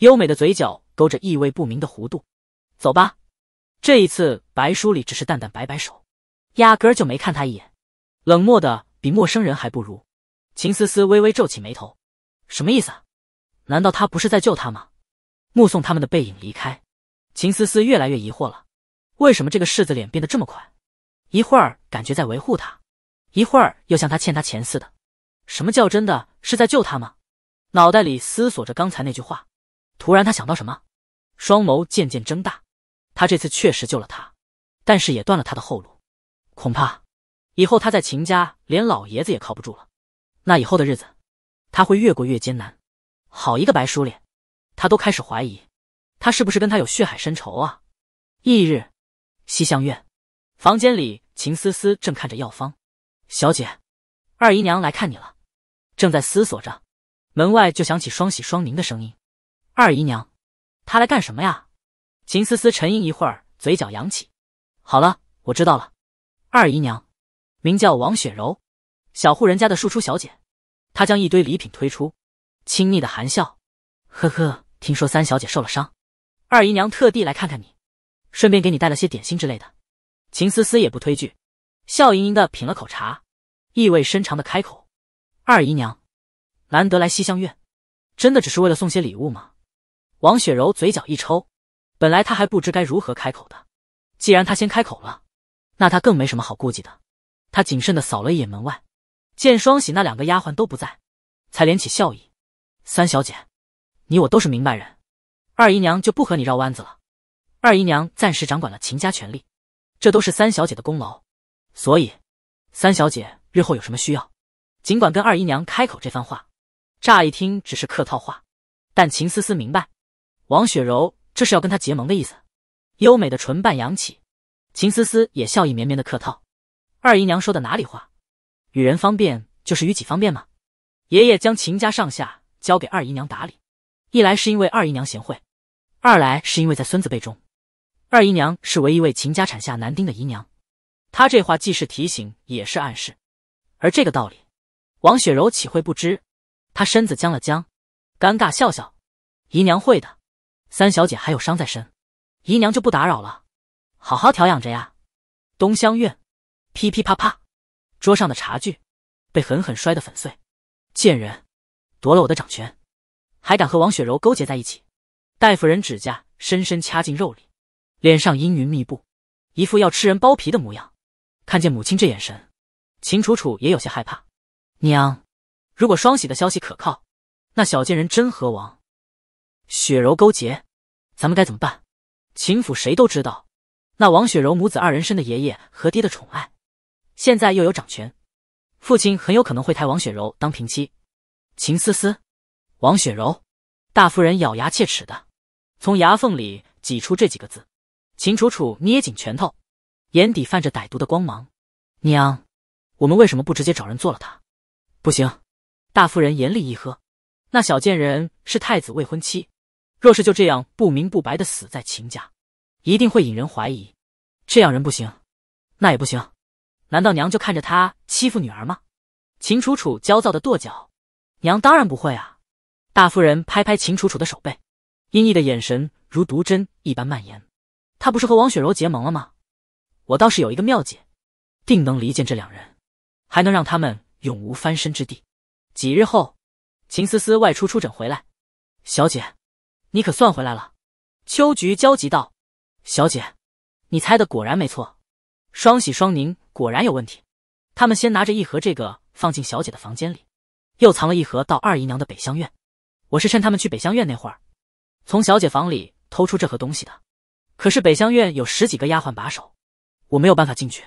优美的嘴角勾着意味不明的弧度，走吧。这一次，白书里只是淡淡摆摆手，压根儿就没看他一眼，冷漠的比陌生人还不如。秦思思微微皱起眉头，什么意思？啊？难道他不是在救他吗？目送他们的背影离开，秦思思越来越疑惑了，为什么这个世子脸变得这么快？一会儿感觉在维护他，一会儿又像他欠他钱似的。什么叫真的是在救他吗？脑袋里思索着刚才那句话。突然，他想到什么，双眸渐渐睁大。他这次确实救了他，但是也断了他的后路。恐怕以后他在秦家连老爷子也靠不住了。那以后的日子，他会越过越艰难。好一个白书脸，他都开始怀疑，他是不是跟他有血海深仇啊？翌日，西厢院，房间里，秦思思正看着药方。小姐，二姨娘来看你了。正在思索着，门外就响起双喜双宁的声音。二姨娘，她来干什么呀？秦思思沉吟一会儿，嘴角扬起。好了，我知道了。二姨娘，名叫王雪柔，小户人家的庶出小姐。她将一堆礼品推出，亲昵的含笑。呵呵，听说三小姐受了伤，二姨娘特地来看看你，顺便给你带了些点心之类的。秦思思也不推拒，笑盈盈的品了口茶，意味深长的开口：“二姨娘，难得来西厢院，真的只是为了送些礼物吗？”王雪柔嘴角一抽，本来她还不知该如何开口的，既然她先开口了，那她更没什么好顾忌的。她谨慎的扫了一眼门外，见双喜那两个丫鬟都不在，才敛起笑意。三小姐，你我都是明白人，二姨娘就不和你绕弯子了。二姨娘暂时掌管了秦家权力，这都是三小姐的功劳，所以，三小姐日后有什么需要，尽管跟二姨娘开口。这番话，乍一听只是客套话，但秦思思明白。王雪柔，这是要跟他结盟的意思。优美的唇瓣扬起，秦思思也笑意绵绵的客套：“二姨娘说的哪里话？与人方便就是与己方便吗？爷爷将秦家上下交给二姨娘打理，一来是因为二姨娘贤惠，二来是因为在孙子辈中，二姨娘是唯一为秦家产下男丁的姨娘。她这话既是提醒，也是暗示。而这个道理，王雪柔岂会不知？她身子僵了僵，尴尬笑笑：‘姨娘会的。’三小姐还有伤在身，姨娘就不打扰了，好好调养着呀。东厢院，噼噼啪啪，桌上的茶具被狠狠摔得粉碎。贱人，夺了我的掌权，还敢和王雪柔勾结在一起！大夫人指甲深深掐进肉里，脸上阴云密布，一副要吃人剥皮的模样。看见母亲这眼神，秦楚楚也有些害怕。娘，如果双喜的消息可靠，那小贱人真和王。雪柔勾结，咱们该怎么办？秦府谁都知道，那王雪柔母子二人深的爷爷和爹的宠爱，现在又有掌权，父亲很有可能会抬王雪柔当平妻。秦思思，王雪柔，大夫人咬牙切齿的，从牙缝里挤出这几个字。秦楚楚捏紧拳头，眼底泛着歹毒的光芒。娘，我们为什么不直接找人做了他？不行！大夫人严厉一喝，那小贱人是太子未婚妻。若是就这样不明不白的死在秦家，一定会引人怀疑。这样人不行，那也不行。难道娘就看着他欺负女儿吗？秦楚楚焦躁的跺脚。娘当然不会啊！大夫人拍拍秦楚楚的手背，阴翳的眼神如毒针一般蔓延。他不是和王雪柔结盟了吗？我倒是有一个妙计，定能离间这两人，还能让他们永无翻身之地。几日后，秦思思外出出诊回来，小姐。你可算回来了，秋菊焦急道：“小姐，你猜的果然没错，双喜双宁果然有问题。他们先拿着一盒这个放进小姐的房间里，又藏了一盒到二姨娘的北香院。我是趁他们去北香院那会儿，从小姐房里偷出这盒东西的。可是北香院有十几个丫鬟把守，我没有办法进去，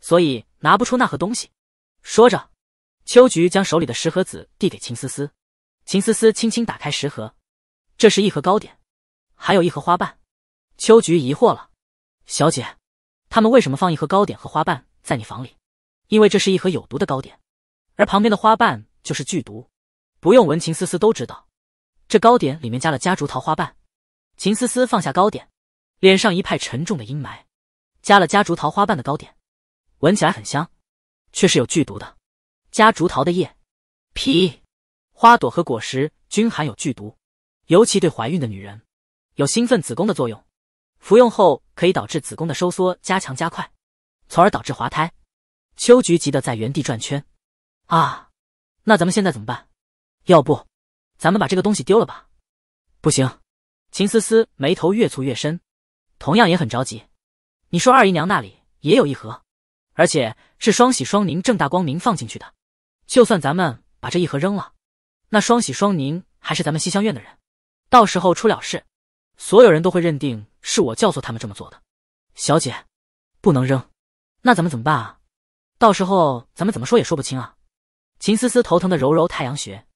所以拿不出那盒东西。”说着，秋菊将手里的石盒子递给秦思思，秦思思轻轻打开石盒。这是一盒糕点，还有一盒花瓣。秋菊疑惑了：“小姐，他们为什么放一盒糕点和花瓣在你房里？”“因为这是一盒有毒的糕点，而旁边的花瓣就是剧毒。不用文秦思思都知道，这糕点里面加了夹竹桃花瓣。”秦思思放下糕点，脸上一派沉重的阴霾。加了夹竹桃花瓣的糕点，闻起来很香，却是有剧毒的。夹竹桃的叶、皮、花朵和果实均含有剧毒。尤其对怀孕的女人有兴奋子宫的作用，服用后可以导致子宫的收缩加强加快，从而导致滑胎。秋菊急得在原地转圈，啊，那咱们现在怎么办？要不咱们把这个东西丢了吧？不行，秦思思眉头越蹙越深，同样也很着急。你说二姨娘那里也有一盒，而且是双喜双宁正大光明放进去的，就算咱们把这一盒扔了，那双喜双宁还是咱们西厢院的人。到时候出了事，所有人都会认定是我教唆他们这么做的。小姐，不能扔，那咱们怎么办啊？到时候咱们怎么说也说不清啊！秦思思头疼的揉揉太阳穴，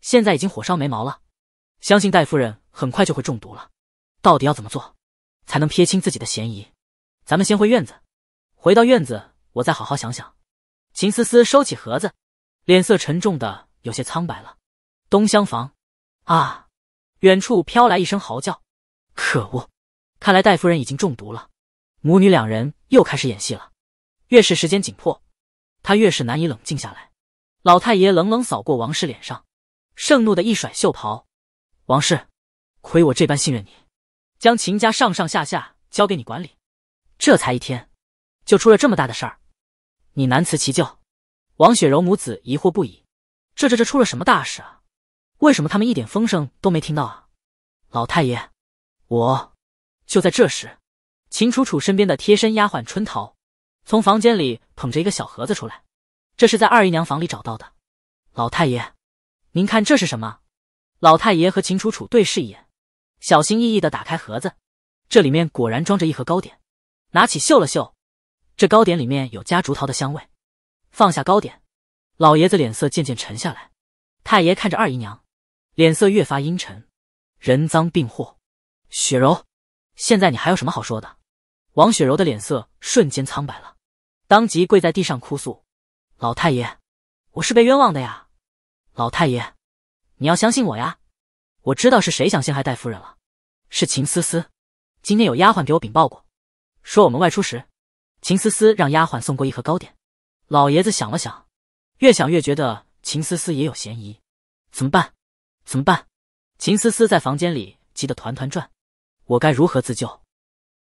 现在已经火烧眉毛了，相信戴夫人很快就会中毒了。到底要怎么做才能撇清自己的嫌疑？咱们先回院子，回到院子我再好好想想。秦思思收起盒子，脸色沉重的有些苍白了。东厢房啊。远处飘来一声嚎叫，可恶！看来戴夫人已经中毒了，母女两人又开始演戏了。越是时间紧迫，她越是难以冷静下来。老太爷冷冷扫过王氏脸上，盛怒的一甩袖袍：“王氏，亏我这般信任你，将秦家上上下下交给你管理，这才一天，就出了这么大的事儿，你难辞其咎。”王雪柔母子疑惑不已：“这这这出了什么大事？”啊？”为什么他们一点风声都没听到啊，老太爷，我。就在这时，秦楚楚身边的贴身丫鬟春桃从房间里捧着一个小盒子出来，这是在二姨娘房里找到的。老太爷，您看这是什么？老太爷和秦楚楚对视一眼，小心翼翼的打开盒子，这里面果然装着一盒糕点，拿起嗅了嗅，这糕点里面有夹竹桃的香味。放下糕点，老爷子脸色渐渐沉下来，太爷看着二姨娘。脸色越发阴沉，人赃并获，雪柔，现在你还有什么好说的？王雪柔的脸色瞬间苍白了，当即跪在地上哭诉：“老太爷，我是被冤枉的呀！老太爷，你要相信我呀！我知道是谁想陷害戴夫人了，是秦思思。今天有丫鬟给我禀报过，说我们外出时，秦思思让丫鬟送过一盒糕点。”老爷子想了想，越想越觉得秦思思也有嫌疑，怎么办？怎么办？秦思思在房间里急得团团转，我该如何自救？